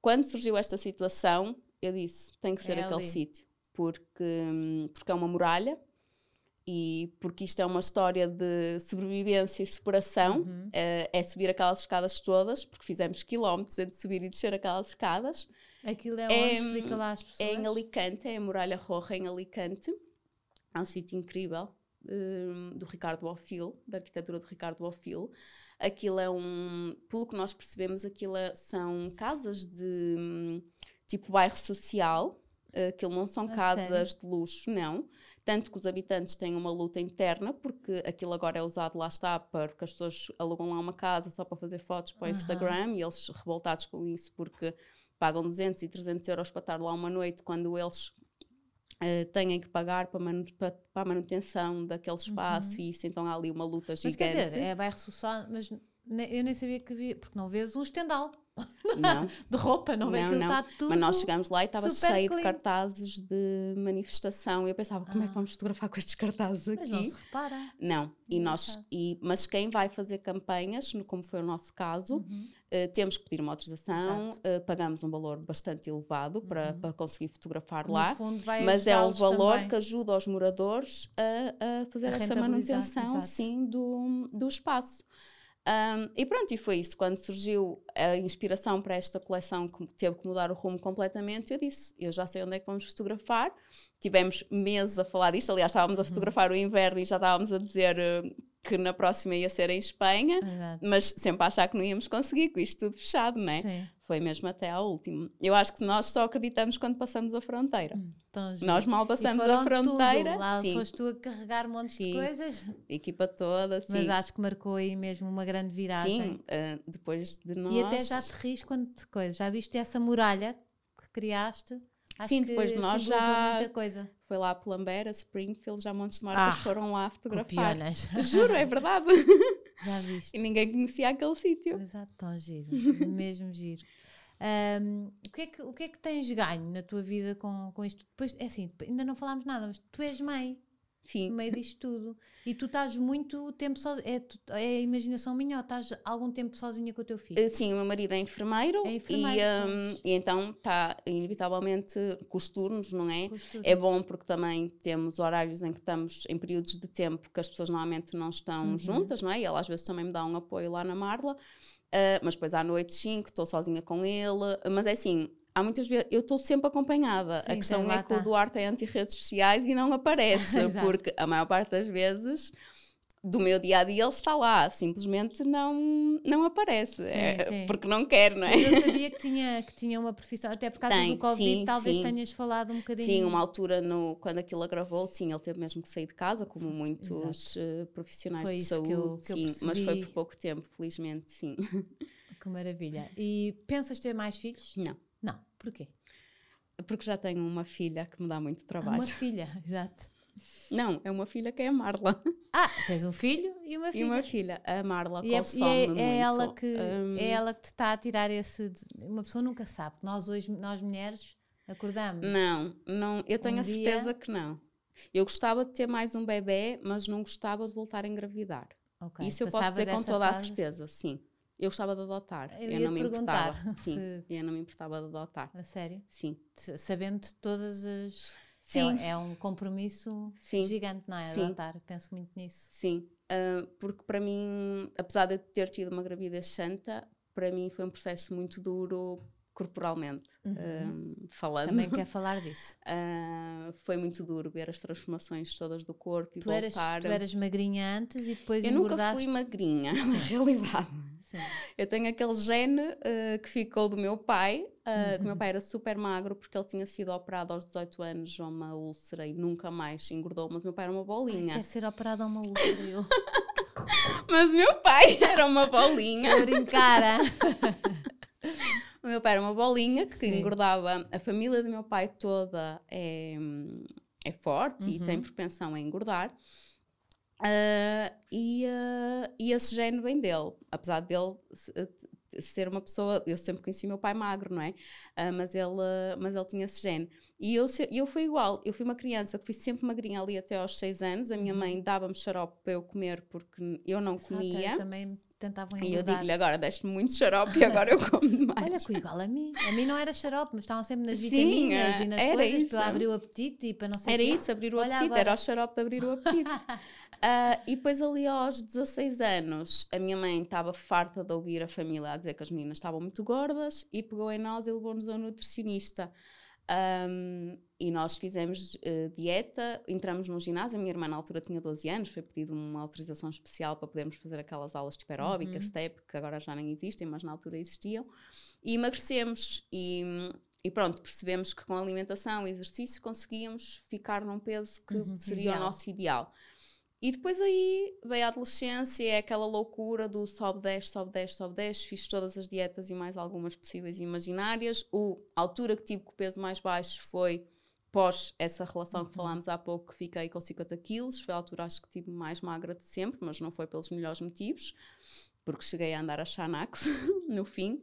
Speaker 2: Quando surgiu esta situação, eu disse: tem que ser é aquele sítio porque, hum, porque é uma muralha e porque isto é uma história de sobrevivência e superação, uhum. uh, é subir aquelas escadas todas, porque fizemos quilómetros entre subir e descer aquelas escadas.
Speaker 1: Aquilo é onde é, explica lá as pessoas? É em
Speaker 2: Alicante, é a Muralha Roja em Alicante. É um sítio incrível, hum, do Ricardo Bofil, da arquitetura do Ricardo Bofil. Aquilo é um, pelo que nós percebemos, aquilo é, são casas de hum, tipo bairro social, Aquilo eh, não são casas de luxo, não. Tanto que os habitantes têm uma luta interna, porque aquilo agora é usado lá está, porque as pessoas alugam lá uma casa só para fazer fotos para o uhum. Instagram e eles revoltados com isso porque pagam 200 e 300 euros para estar lá uma noite quando eles Uh, têm que pagar para, manu para, para, a manutenção daquele uhum. espaço uhum. e isso, então há ali uma luta gigante. Mas quer dizer, é bairro social,
Speaker 1: mas eu nem sabia que havia, porque não vês um estendal não. de roupa, não, não é não. Tá tudo. Mas nós chegamos lá e estava cheio clean. de
Speaker 2: cartazes de manifestação. e Eu pensava, como ah. é que ah. vamos fotografar com estes cartazes aqui? Mas não se repara. Não, e não nós, e, mas quem vai fazer campanhas, como foi o nosso caso, uhum. uh, temos que pedir uma autorização, uh, pagamos um valor bastante elevado uhum. para, para conseguir fotografar no lá. Fundo, mas é um valor também. que ajuda os moradores a, a fazer a essa manutenção sim, do, do espaço. Um, e pronto, e foi isso. Quando surgiu a inspiração para esta coleção que teve que mudar o rumo completamente, eu disse: Eu já sei onde é que vamos fotografar. Tivemos meses a falar disto. Aliás, estávamos a uhum. fotografar o inverno e já estávamos a dizer: eh, que na próxima ia ser em Espanha, Exato. mas sempre a achar que não íamos conseguir, com isto tudo fechado, não é? Sim. Foi mesmo até ao último. Eu acho que nós só acreditamos quando passamos a fronteira. Hum, então, nós mal passamos a fronteira. Tudo. Lá sim. foste
Speaker 1: tu a carregar monte sim. de coisas.
Speaker 2: Equipa toda, sim. Mas acho que marcou aí mesmo
Speaker 1: uma grande viragem. Sim, uh, depois de nós. E até já te ris quando te coisas. Já viste essa muralha que criaste?
Speaker 2: Acho Sim, depois de nós já muita coisa. foi lá a Plambera, Springfield, já montes de marcas ah, foram lá fotografar. Copionas. Juro, é verdade. Já viste. E ninguém conhecia aquele sítio. Exato, tão giro, mesmo giro. Um,
Speaker 1: o, que é que, o que é que tens ganho na tua vida com, com isto? Depois, é assim, ainda não falámos nada, mas tu és mãe. Sim. no meio disto tudo. E tu estás muito tempo sozinha, é, é a imaginação minha, ou estás algum tempo sozinha com o teu filho? Eh, sim,
Speaker 2: o meu marido é enfermeiro, é enfermeiro e, um, e, então está inevitavelmente com os turnos, não é? É bom porque também temos horários em que estamos em períodos de tempo que as pessoas normalmente não estão uhum. juntas, não é? E ela às vezes também me dá um apoio lá na Marla. Uh, mas depois à noite sim, que estou sozinha com ele, mas é assim, há muitas vezes, eu estou sempre acompanhada. Sim, a é questão é que o Duarte é anti-redes sociais e não aparece, porque a maior parte das vezes do meu dia a dia ele está lá, simplesmente não, não aparece, sim, é, sim. porque não quer, não é? Mas eu
Speaker 1: sabia que tinha, que tinha uma profissão, até por causa Tem, do Covid, sim, talvez tenhas falado um bocadinho. Sim, uma
Speaker 2: altura no, quando aquilo agravou, sim, ele teve mesmo que sair de casa, como muitos Exato. Eh, profissionais foi de saúde, que eu, que sim, mas foi por pouco tempo, felizmente, sim. Que maravilha. E pensas ter mais filhos? Não. Não, porquê? Porque já tenho uma filha que me dá muito ah, trabalho. Uma filha, exato. Não, é uma filha que é a Marla. Ah, tens um filho e uma filha. E uma filha, a Marla, e é, é, é muito. Ela que, um... É ela
Speaker 1: que te está a tirar esse... Uma pessoa nunca sabe. Nós
Speaker 2: hoje, nós mulheres, acordamos. Não, não eu tenho um a certeza que não. Eu gostava de ter mais um bebê, mas não gostava de voltar a engravidar. Okay. Isso eu Passavas posso dizer com toda fase? a certeza, sim. Eu gostava de adotar. Eu, eu não me importava. Sim, se... eu não me importava de
Speaker 1: adotar. A sério? Sim. Sabendo todas as. Sim. É, é um compromisso
Speaker 2: Sim. gigante, não é? Sim. Adotar. Penso muito nisso. Sim. Uh, porque para mim, apesar de eu ter tido uma gravidez santa, para mim foi um processo muito duro corporalmente uhum. uh, falando. Também quer falar disso. Uh, foi muito duro ver as transformações todas do corpo e tu voltar. Eras, tu eras magrinha antes e depois Eu engordaste... nunca fui magrinha, na realidade. Sim. Eu tenho aquele gene uh, que ficou do meu pai, uh, uhum. que o meu uhum. pai era super magro porque ele tinha sido operado aos 18 anos a uma úlcera e nunca mais engordou, mas o meu pai era uma bolinha. Ai, quero ser operado a uma úlcera, eu. mas meu pai era uma bolinha. Estou brincar. O meu pai era uma bolinha que Sim. engordava. A família do meu pai toda é, hum, é forte uhum. e tem uhum. propensão a engordar. Uh, e, uh, e esse género vem dele, apesar dele ah, ser uma pessoa, eu sempre conheci meu pai magro, não é? Uh, mas, ele, mas ele tinha esse gene. E eu, eu fui igual, eu fui uma criança que fui sempre magrinha ali até aos 6 anos. A minha mãe uhum. dava-me xarope para eu comer porque eu não tá, comia. também
Speaker 1: tentavam engordar. E eu digo-lhe
Speaker 2: agora, deste muito xarope e agora eu como demais. Olha, que igual a mim.
Speaker 1: A mim não era xarope,
Speaker 2: mas estavam sempre nas vitaminas Sim, é, e nas coisas isso. para abrir o
Speaker 1: apetite e para não sei Era que... isso, abrir o Olha apetite, agora. era o
Speaker 2: xarope de abrir o apetite. Uh, e depois ali aos 16 anos, a minha mãe estava farta de ouvir a família a dizer que as meninas estavam muito gordas e pegou em nós e levou-nos ao nutricionista. Um, e nós fizemos uh, dieta, entramos num ginásio. A minha irmã, na altura, tinha 12 anos, foi pedido uma autorização especial para podermos fazer aquelas aulas de aeróbica, uhum. step, que agora já nem existem, mas na altura existiam. E emagrecemos. E, e pronto, percebemos que com alimentação e exercício conseguíamos ficar num peso que uhum. seria Ideal. o nosso ideal. E depois aí veio a adolescência, é aquela loucura do sobe 10, sobe 10, sobe 10, fiz todas as dietas e mais algumas possíveis e imaginárias. O, a altura que tive com o peso mais baixo foi pós essa relação uhum. que falámos há pouco, que fiquei com 50 quilos, foi a altura acho que tive mais magra de sempre, mas não foi pelos melhores motivos, porque cheguei a andar a Xanax no fim.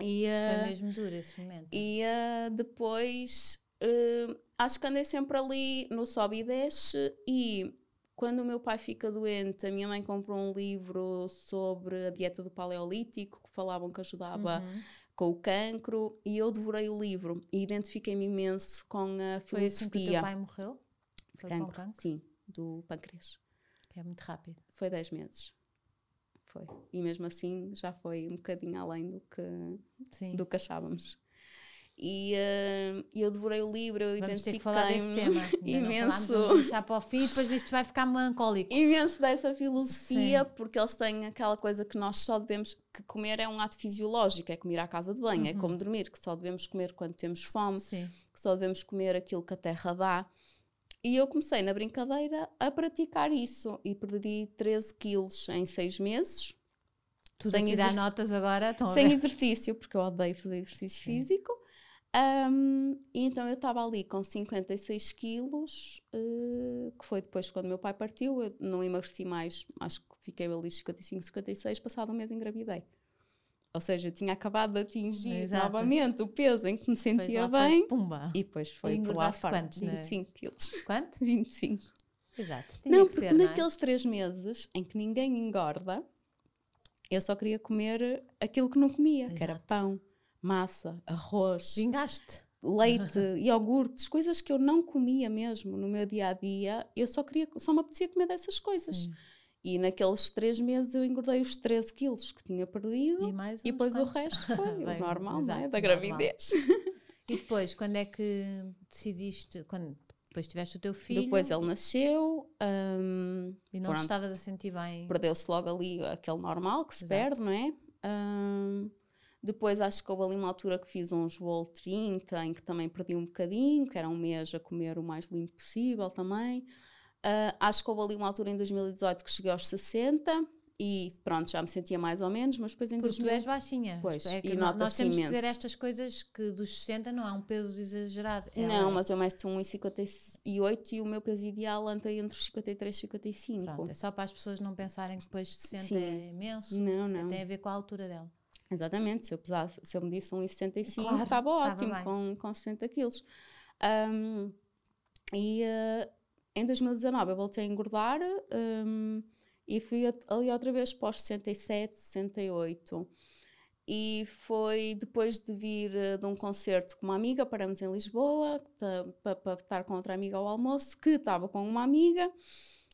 Speaker 2: E, uh, foi eh, mesmo duro esse momento. E uh, depois uh, acho que andei sempre ali no sobe e desce e quando o meu pai fica doente, a minha mãe comprou um livro sobre a dieta do paleolítico, que falavam que ajudava uhum. com o cancro, e eu devorei o livro e identifiquei-me imenso com a filosofia. Foi assim que o teu pai morreu? De cancro, cancro? Sim, do pâncreas. É muito rápido. Foi 10 meses. Foi. E mesmo assim já foi um bocadinho além do que, sim. do que achávamos. E uh, eu devorei o livro, eu identifiquei-me imenso. Não falámos, deixar para o fim, depois isto vai ficar melancólico. Imenso dessa filosofia, Sim. porque eles têm aquela coisa que nós só devemos. que comer é um ato fisiológico, é comer à casa de banho, uhum. é como uhum. dormir, que só devemos comer quando temos fome, Sim. que só devemos comer aquilo que a terra dá. E eu comecei na brincadeira a praticar isso e perdi 13 quilos em 6 meses. Tudo sem tirar exerc... notas agora, Sem exercício, porque eu odeio fazer exercício Sim. físico. Um, e então eu estava ali com 56 quilos, uh, que foi depois quando meu pai partiu, eu não emagreci mais, acho que fiquei ali 55, 56, passado um mês engravidei. Ou seja, eu tinha acabado de atingir Exato. novamente o peso em que me sentia bem. Foi, pumba. E depois foi e por lá fora. Quantos, 25 né? quilos. Quanto? 25. Exato. Tinha não, porque ser, naqueles não é? três meses em que ninguém engorda, eu só queria comer aquilo que não comia, Exato. que era pão massa, arroz. Vingaste? Leite, iogurtes, coisas que eu não comia mesmo no meu dia a dia, eu só queria, só me apetecia comer dessas coisas. Sim. E naqueles três meses eu engordei os 13 quilos que tinha perdido e, mais e depois quantos? o resto foi Bem, o normal, é? exato, Da gravidez.
Speaker 1: e depois, quando é que decidiste, quando
Speaker 2: depois tiveste o teu filho? Depois ele nasceu. Um, e não pronto, estavas a sentir bem? Perdeu-se logo ali aquele normal que se exato. perde, não é? Um, depois acho que houve ali uma altura que fiz um joel 30, em que também perdi um bocadinho, que era um mês a comer o mais limpo possível também. Uh, acho que houve ali uma altura em 2018 que cheguei aos 60 e pronto, já me sentia mais ou menos, mas depois em Porque 2000... tu és baixinha. Pois, é e nós, nós temos imenso. que dizer
Speaker 1: estas coisas que dos 60 não há é um peso exagerado. É não, um... mas eu
Speaker 2: meço 1,58 e o meu peso ideal anda entre os 53 e 55. Pronto, é só para as pessoas não pensarem que depois de 60 Sim. é imenso. Não, não. Tem a ver com a altura dela. Exatamente, se eu, pesasse, se eu medisse claro, estava ótimo, com, com 60 quilos. Um, e uh, em 2019 eu voltei a engordar um, e fui ali outra vez para os 67, 68. E foi depois de vir eh, de um concerto com uma amiga, paramos em Lisboa, para estar com outra amiga ao almoço, que estava com uma amiga,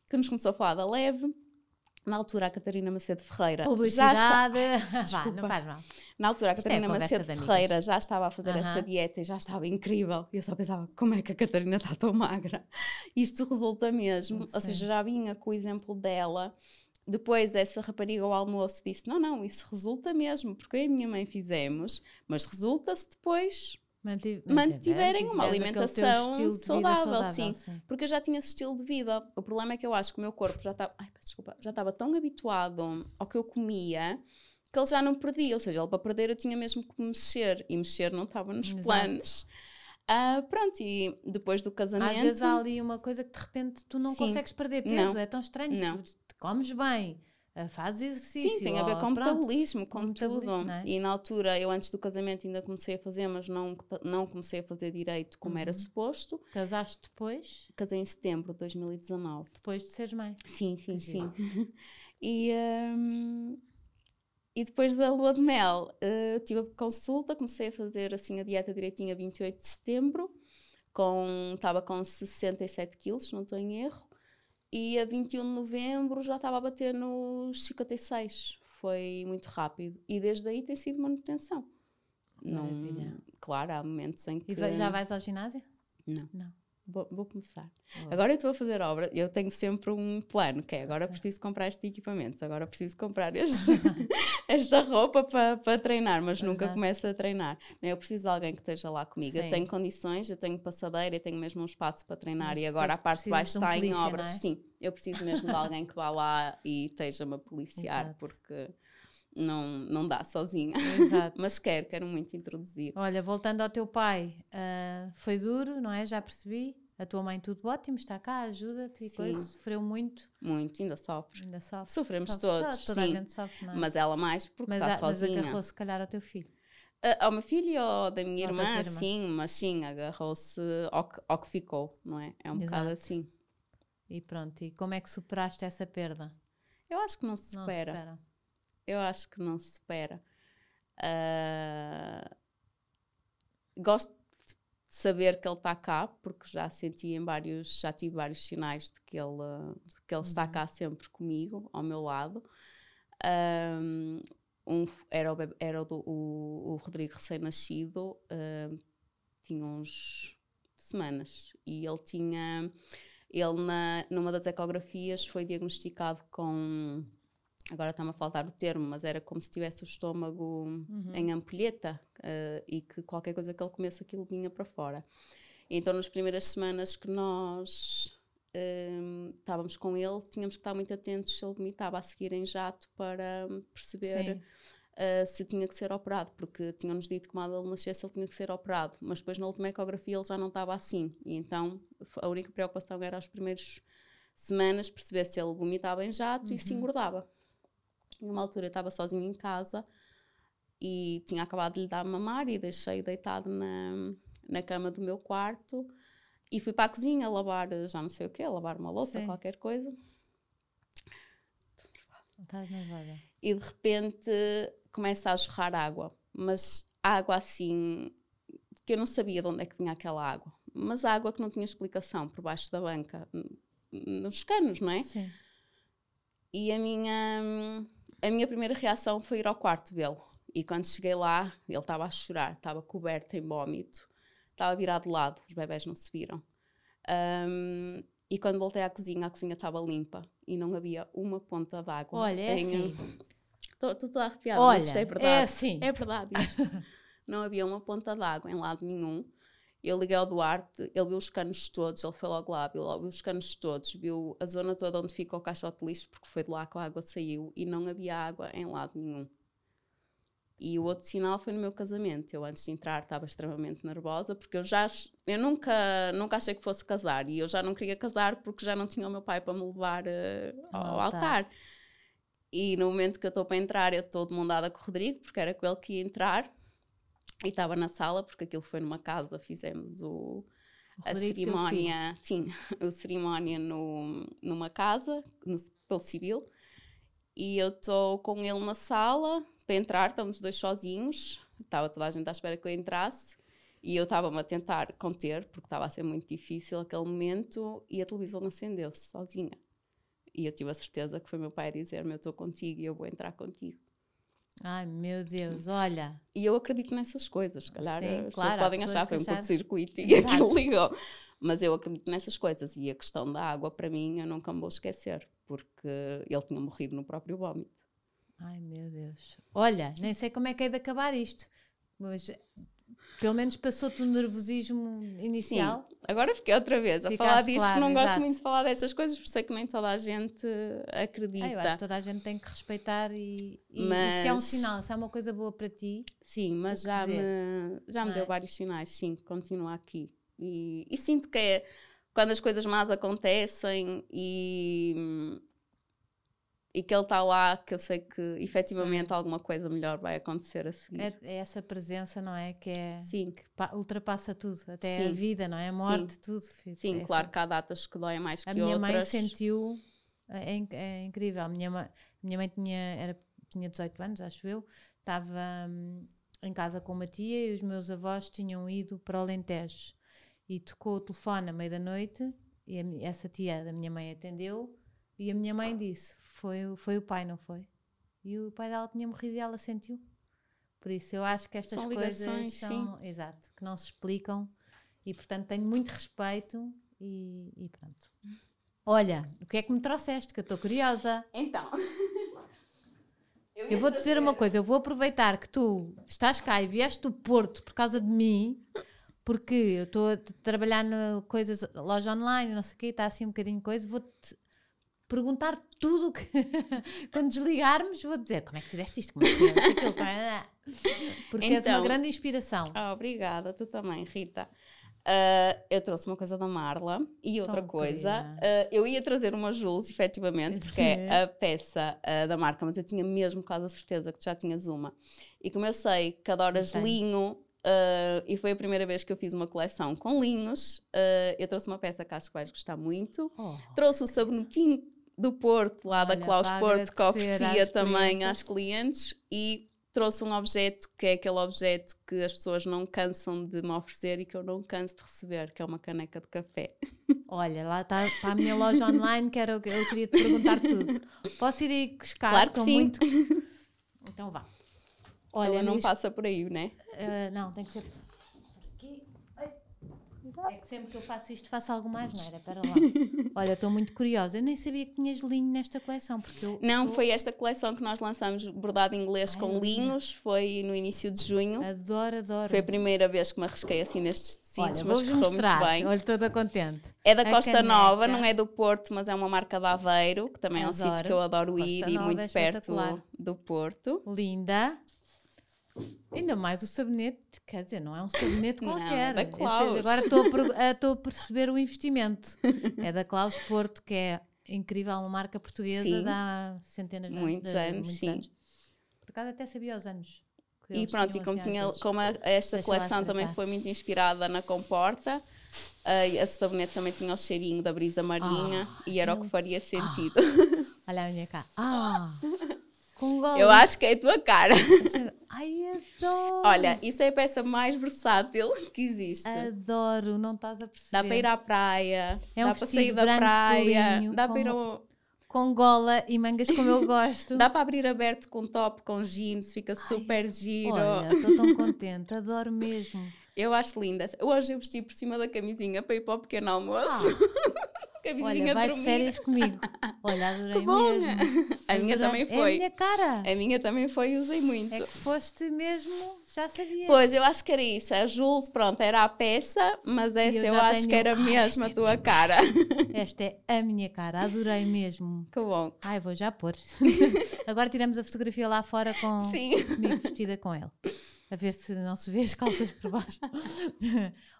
Speaker 2: que nos começou a falar da leve na altura, a Catarina Macedo Ferreira. Publicidade. Já está... Vá, não faz mal. Na altura, a Isto é Catarina é Macedo Ferreira já estava a fazer essa dieta e já estava incrível. E eu só pensava, como é que a Catarina está tão magra? Isto resulta mesmo. Ou seja, já vinha com o exemplo dela. Depois, essa rapariga ao almoço disse: Não, não, isso resulta mesmo, porque eu e a minha mãe fizemos, mas resulta-se depois
Speaker 1: Mantive, mantiverem uma alimentação saudável, saudável sim, sim,
Speaker 2: Porque eu já tinha esse estilo de vida. O problema é que eu acho que o meu corpo já tá, estava. desculpa, já estava tão habituado ao que eu comia que ele já não perdia. Ou seja, ele para perder eu tinha mesmo que mexer. E mexer não estava nos Exato. planos. Uh, pronto, e depois do casamento. Às vezes há
Speaker 1: ali uma coisa que de repente tu não sim. consegues perder peso, não. é tão estranho. Não. Comes bem, ah, fazes exercício. Sim, tem a ver com
Speaker 2: metabolismo, com, tudo. É? E na altura, eu antes do casamento ainda comecei a fazer, mas não, não comecei a fazer direito como uhum. era suposto. Casaste depois? Casei em setembro de 2019. Depois de seres mãe? Sim, sim, sim. e, um, e depois da lua de mel, uh, tive a consulta, comecei a fazer assim a dieta direitinha 28 de setembro. Com, estava com 67 quilos, não estou em erro, e a 21 de novembro já estava a bater nos 56. Foi muito rápido. E desde aí tem sido manutenção. Não, claro, há momentos em que. E já vais ao ginásio? Não. Não vou, vou começar. Agora eu estou a fazer obra, eu tenho sempre um plano, que é agora preciso comprar este equipamento, agora preciso comprar este, esta roupa para pa treinar, mas Exato. nunca começo a treinar. Né, eu preciso de alguém que esteja lá comigo. Sim. Eu tenho condições, eu tenho passadeira, eu tenho mesmo um espaço para treinar mas e agora a parte de baixo está um em obras. É? Sim, eu preciso mesmo de alguém que vá lá e esteja-me a policiar, Exato. porque não, não dá sozinha. Exato. Mas quero, quero muito introduzir. Olha, voltando ao
Speaker 1: teu pai, uh, foi duro, não é? Já percebi. A tua mãe, tudo ótimo, está cá, ajuda-te
Speaker 2: e coisa. Sofreu muito. Muito, ainda sofre. Ainda sofre. Sofremos sofre, todos, toda sim. A sofre, é? Mas ela mais porque mas, está a, sozinha. Mas agarrou se calhar ao teu filho. Uh, ao meu filho ou da minha irmã, irmã, sim, mas sim, agarrou-se ao, ao que, ficou, não é? É um Exato. bocado assim. E pronto, e como é que superaste essa perda? Eu acho que não se supera. Não supera. Eu acho que não se supera. Uh, gosto de saber que ele está cá, porque já senti em vários, já tive vários sinais de que ele, de que ele uhum. está cá sempre comigo, ao meu lado. Ah, um, um, era, o, era o, o, o Rodrigo recém-nascido, uh, tinha uns semanas e ele tinha, ele na, numa das ecografias foi diagnosticado com agora está-me a faltar o termo, mas era como se tivesse o estômago uhum. em ampulheta uh, e que qualquer coisa que ele comesse aquilo vinha para fora. Então, nas primeiras semanas que nós um, ehm, estávamos com ele, tínhamos que estar muito atentos se ele vomitava a seguir em jato para perceber uh, se tinha que ser operado, porque tinham-nos dito que mal ele nascesse ele tinha que ser operado, mas depois na última ecografia ele já não estava assim, e então a única preocupação era as primeiras semanas perceber se ele vomitava em jato uhum. e se uhum. engordava. Em uma altura eu estava sozinha em casa e tinha acabado de lhe dar mamar e deixei deitado na, na cama do meu quarto e fui para a cozinha lavar já não sei o quê, lavar uma louça, Sim. qualquer coisa. E de repente começa a jorrar água, mas água assim que eu não sabia de onde é que vinha aquela água, mas água que não tinha explicação por baixo da banca, nos canos, não é? Sim. E a minha a minha primeira reação foi ir ao quarto dele. E quando cheguei lá, ele estava a chorar, estava coberto em vômito, estava virado de lado, os bebés não se viram. Um, e quando voltei à cozinha, a cozinha estava limpa e não havia uma ponta d'água. Olha, é assim. Estou toda arrepiada, Olha, mas isto é verdade. É assim. É verdade. não havia uma ponta d'água em lado nenhum. Eu liguei ao Duarte, ele viu os canos todos, ele foi logo lá, viu, viu os canos todos, viu a zona toda onde fica o caixote de lixo, porque foi de lá que a água saiu e não havia água em lado nenhum. E o outro sinal foi no meu casamento. Eu, antes de entrar, estava extremamente nervosa, porque eu já. Eu nunca, nunca achei que fosse casar. E eu já não queria casar porque já não tinha o meu pai para me levar uh, ao altar. altar. E no momento que eu estou para entrar, eu estou demandada com o Rodrigo, porque era com ele que ia entrar. E estava na sala, porque aquilo foi numa casa, fizemos o, o a cerimónia, sim, o cerimónia no, numa casa, no, pelo civil, e eu estou com ele na sala para entrar, estamos dois sozinhos, estava toda a gente à espera que eu entrasse, e eu estava-me a tentar conter, porque estava a ser muito difícil aquele momento, e a televisão acendeu-se sozinha. E eu tive a certeza que foi meu pai a dizer-me: Eu estou contigo e eu vou entrar contigo.
Speaker 1: Ai, meu Deus, olha. E eu acredito nessas coisas, calhar Sim, as claro, podem achar que foi um curto-circuito e aquilo
Speaker 2: ligou. Mas eu acredito nessas coisas e a questão da água, para mim, eu nunca me vou esquecer, porque ele tinha morrido no próprio vómito. Ai,
Speaker 1: meu Deus. Olha, nem sei como é que é de acabar isto, mas pelo menos passou-te o um nervosismo inicial.
Speaker 2: Sim. Agora fiquei outra
Speaker 1: vez a falar disto, claro, não exato. gosto
Speaker 2: muito de falar destas coisas, por sei é que nem toda a gente acredita. Ah, eu acho que toda a gente tem que respeitar e, e, mas, e se é um sinal, se é uma coisa boa para ti. Sim, mas já me, já me é? deu vários sinais, sim, continua aqui. E, e sinto que é quando as coisas más acontecem e e que ele está lá, que eu sei que efetivamente Sim. alguma coisa melhor vai acontecer a seguir. É,
Speaker 1: é, essa presença, não é? Que é Sim. que ultrapassa tudo, até Sim. a vida, não é? A morte, Sim. tudo. Sim, é claro assim. que
Speaker 2: há datas que doem mais a que outras. A minha mãe sentiu,
Speaker 1: é, é, é, incrível, a minha mãe, minha mãe tinha, era, tinha 18 anos, acho eu, estava hum, em casa com uma tia e os meus avós tinham ido para o Alentejo e tocou o telefone à meia da noite e a, essa tia da minha mãe atendeu e a minha mãe disse foi, foi o pai, não foi? E o pai dela tinha morrido e ela sentiu. Por isso eu acho que estas são coisas são, sim. exato, que não se explicam e portanto tenho muito respeito e, e pronto. Olha, o que é que me trouxeste? Que eu estou curiosa. Então. Eu, eu vou te dizer uma coisa, eu vou aproveitar que tu estás cá e vieste do Porto por causa de mim, porque eu estou a trabalhar na coisas, loja online, não sei o quê, está assim um bocadinho coisa, vou-te perguntar tudo que quando desligarmos vou dizer como é que
Speaker 2: fizeste isto, como é que fizeste porque então, és uma então, grande inspiração. Oh, obrigada, tu também, Rita. Uh, eu trouxe uma coisa da Marla e outra coisa. Uh, eu ia trazer uma Jules, efetivamente, porque é a peça uh, da marca, mas eu tinha mesmo quase a certeza que tu já tinhas uma. E como eu sei que adoras linho, e foi a primeira vez que eu fiz uma coleção com linhos, eu trouxe uma peça que acho que vais gostar muito. Oh. Trouxe o sabonetinho do Porto, lá da Claus Porto, que oferecia também clientes. às clientes e trouxe um objeto que é aquele objeto que as pessoas não cansam de me oferecer e que eu não canso de receber, que é uma caneca de café. Olha, lá está, a minha loja online, que era eu queria te perguntar tudo. Posso ir aí buscar? Claro que sim. Muito... Então vá.
Speaker 1: Olha, Ela não mas... passa por aí, né? Uh, não, tem que ser
Speaker 2: é que sempre que eu faço isto, faço não era Para lá.
Speaker 1: Olha, estou muito curiosa. Eu nem sabia que tinhas linho nesta coleção. Porque eu não, foi
Speaker 2: esta coleção que nós lançamos, bordado inglês Ai, com linhos. Foi no início de junho. Adoro, adoro. Foi a primeira vez que me arrisquei assim nestes tecidos, Olha, mas correu mostrar. muito bem. Olha, toda contente. É da a Costa caneca. Nova, não é do Porto, mas é uma marca de Aveiro, que também adoro. é um sítio que eu adoro Costa ir Nova e muito é perto do Porto.
Speaker 1: Linda. Ainda mais o sabonete, quer dizer, não é um sabonete é qualquer. Não, da é Klaus. agora estou a, eh, a, perceber o investimento. É da Klaus Porto, que é incrível, uma marca portuguesa sim. há centenas muitos de, anos. Muitos sim. anos. Por acaso até sabia os anos. E pronto, e como, assim, tinha, antes, como a, esta coleção também foi muito
Speaker 2: inspirada na comporta, uh, eh, a sabonete também tinha o cheirinho da brisa marinha oh, e era o que faria ah. sentido. Oh, olha a minha cá. Ah! Oh. Eu acho que é a tua cara. Ai, adoro! Olha, isso é a peça mais versátil que existe.
Speaker 1: Adoro, não estás a perceber. Dá para ir à
Speaker 2: praia, é um dá para sair da praia, dá para ir ao...
Speaker 1: Com gola e mangas como eu gosto. dá para abrir aberto com top,
Speaker 2: com jeans, fica Ai, super giro. Olha, estou tão
Speaker 1: contente, adoro mesmo.
Speaker 2: Eu acho linda. Hoje eu vesti por cima da camisinha para ir para o pequeno almoço. Ah. que a vizinha Olha, vai dormir. de férias comigo. Olha, adorei que bom. mesmo. Né? A minha adorei. também foi. É a minha cara. A minha também foi e usei muito. É que foste mesmo, já sabia. Pois, eu acho que era isso. A Jules, pronto, era a peça, mas essa eu, eu acho tenho... que era ah, mesmo a tua é cara. Esta é a
Speaker 1: minha cara, adorei mesmo. Que bom. Ai, vou já pôr. Agora tiramos a fotografia lá fora com Sim. comigo vestida com ela. A ver se não se vê as calças por baixo.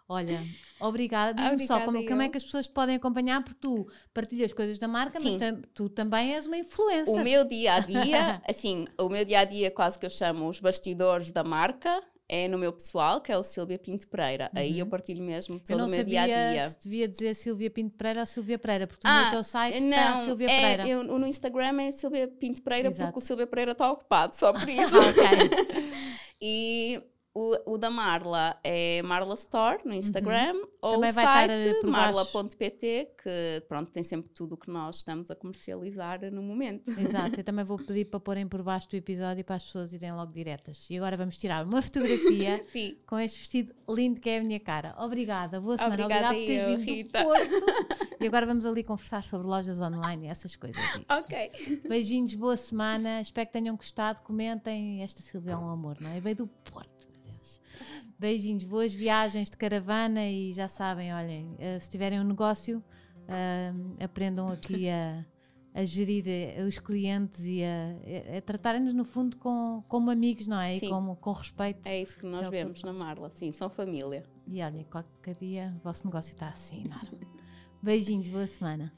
Speaker 1: Olha, obrigada. Diz-me só como, como, é que as pessoas te podem acompanhar, porque tu partilhas coisas da marca, Sim. mas tam, tu também és uma influência. O meu dia a dia,
Speaker 2: assim, o meu dia a dia quase que eu chamo os bastidores da marca. É no meu pessoal, que é o Silvia Pinto Pereira. Uhum. Aí eu uhum. partilho mesmo todo o meu dia a dia.
Speaker 1: Se devia dizer Silvia Pinto Pereira ou Silvia Pereira, porque ah, no teu site não, está Silvia é, Pereira. Eu,
Speaker 2: no Instagram é Silvia Pinto Pereira, Exato. porque o Silvia Pereira está ocupado, só por isso. Ah, ok. e o, o da Marla é Marla Store no Instagram uhum. ou Também o eh, site marla.pt que pronto tem sempre tudo o que nós estamos a comercializar no momento. Exato, eu
Speaker 1: também vou pedir para porem por baixo do episódio para as pessoas irem logo diretas. E agora vamos tirar uma fotografia com este vestido lindo que é a minha cara. Obrigada, boa semana, obrigada, obrigada por teres vindo do Porto. e agora vamos ali conversar sobre lojas online e essas coisas. ok. Beijinhos, boa semana, espero que tenham gostado, comentem. Esta Silvia é um amor, não é? Veio do Porto. Beijinhos, boas viagens de caravana e já sabem, olhem, eh, se tiverem um negócio, uh, aprendam aqui a, a, gerir eh, os clientes e a, a tratarem-nos, no fundo,
Speaker 2: com, como amigos, não é? Sim. E como, com respeito. É isso que nós é vemos que na Marla, sim, são família.
Speaker 1: E olhem, qualquer dia o vosso negócio está assim enorme. É? Beijinhos, boa semana.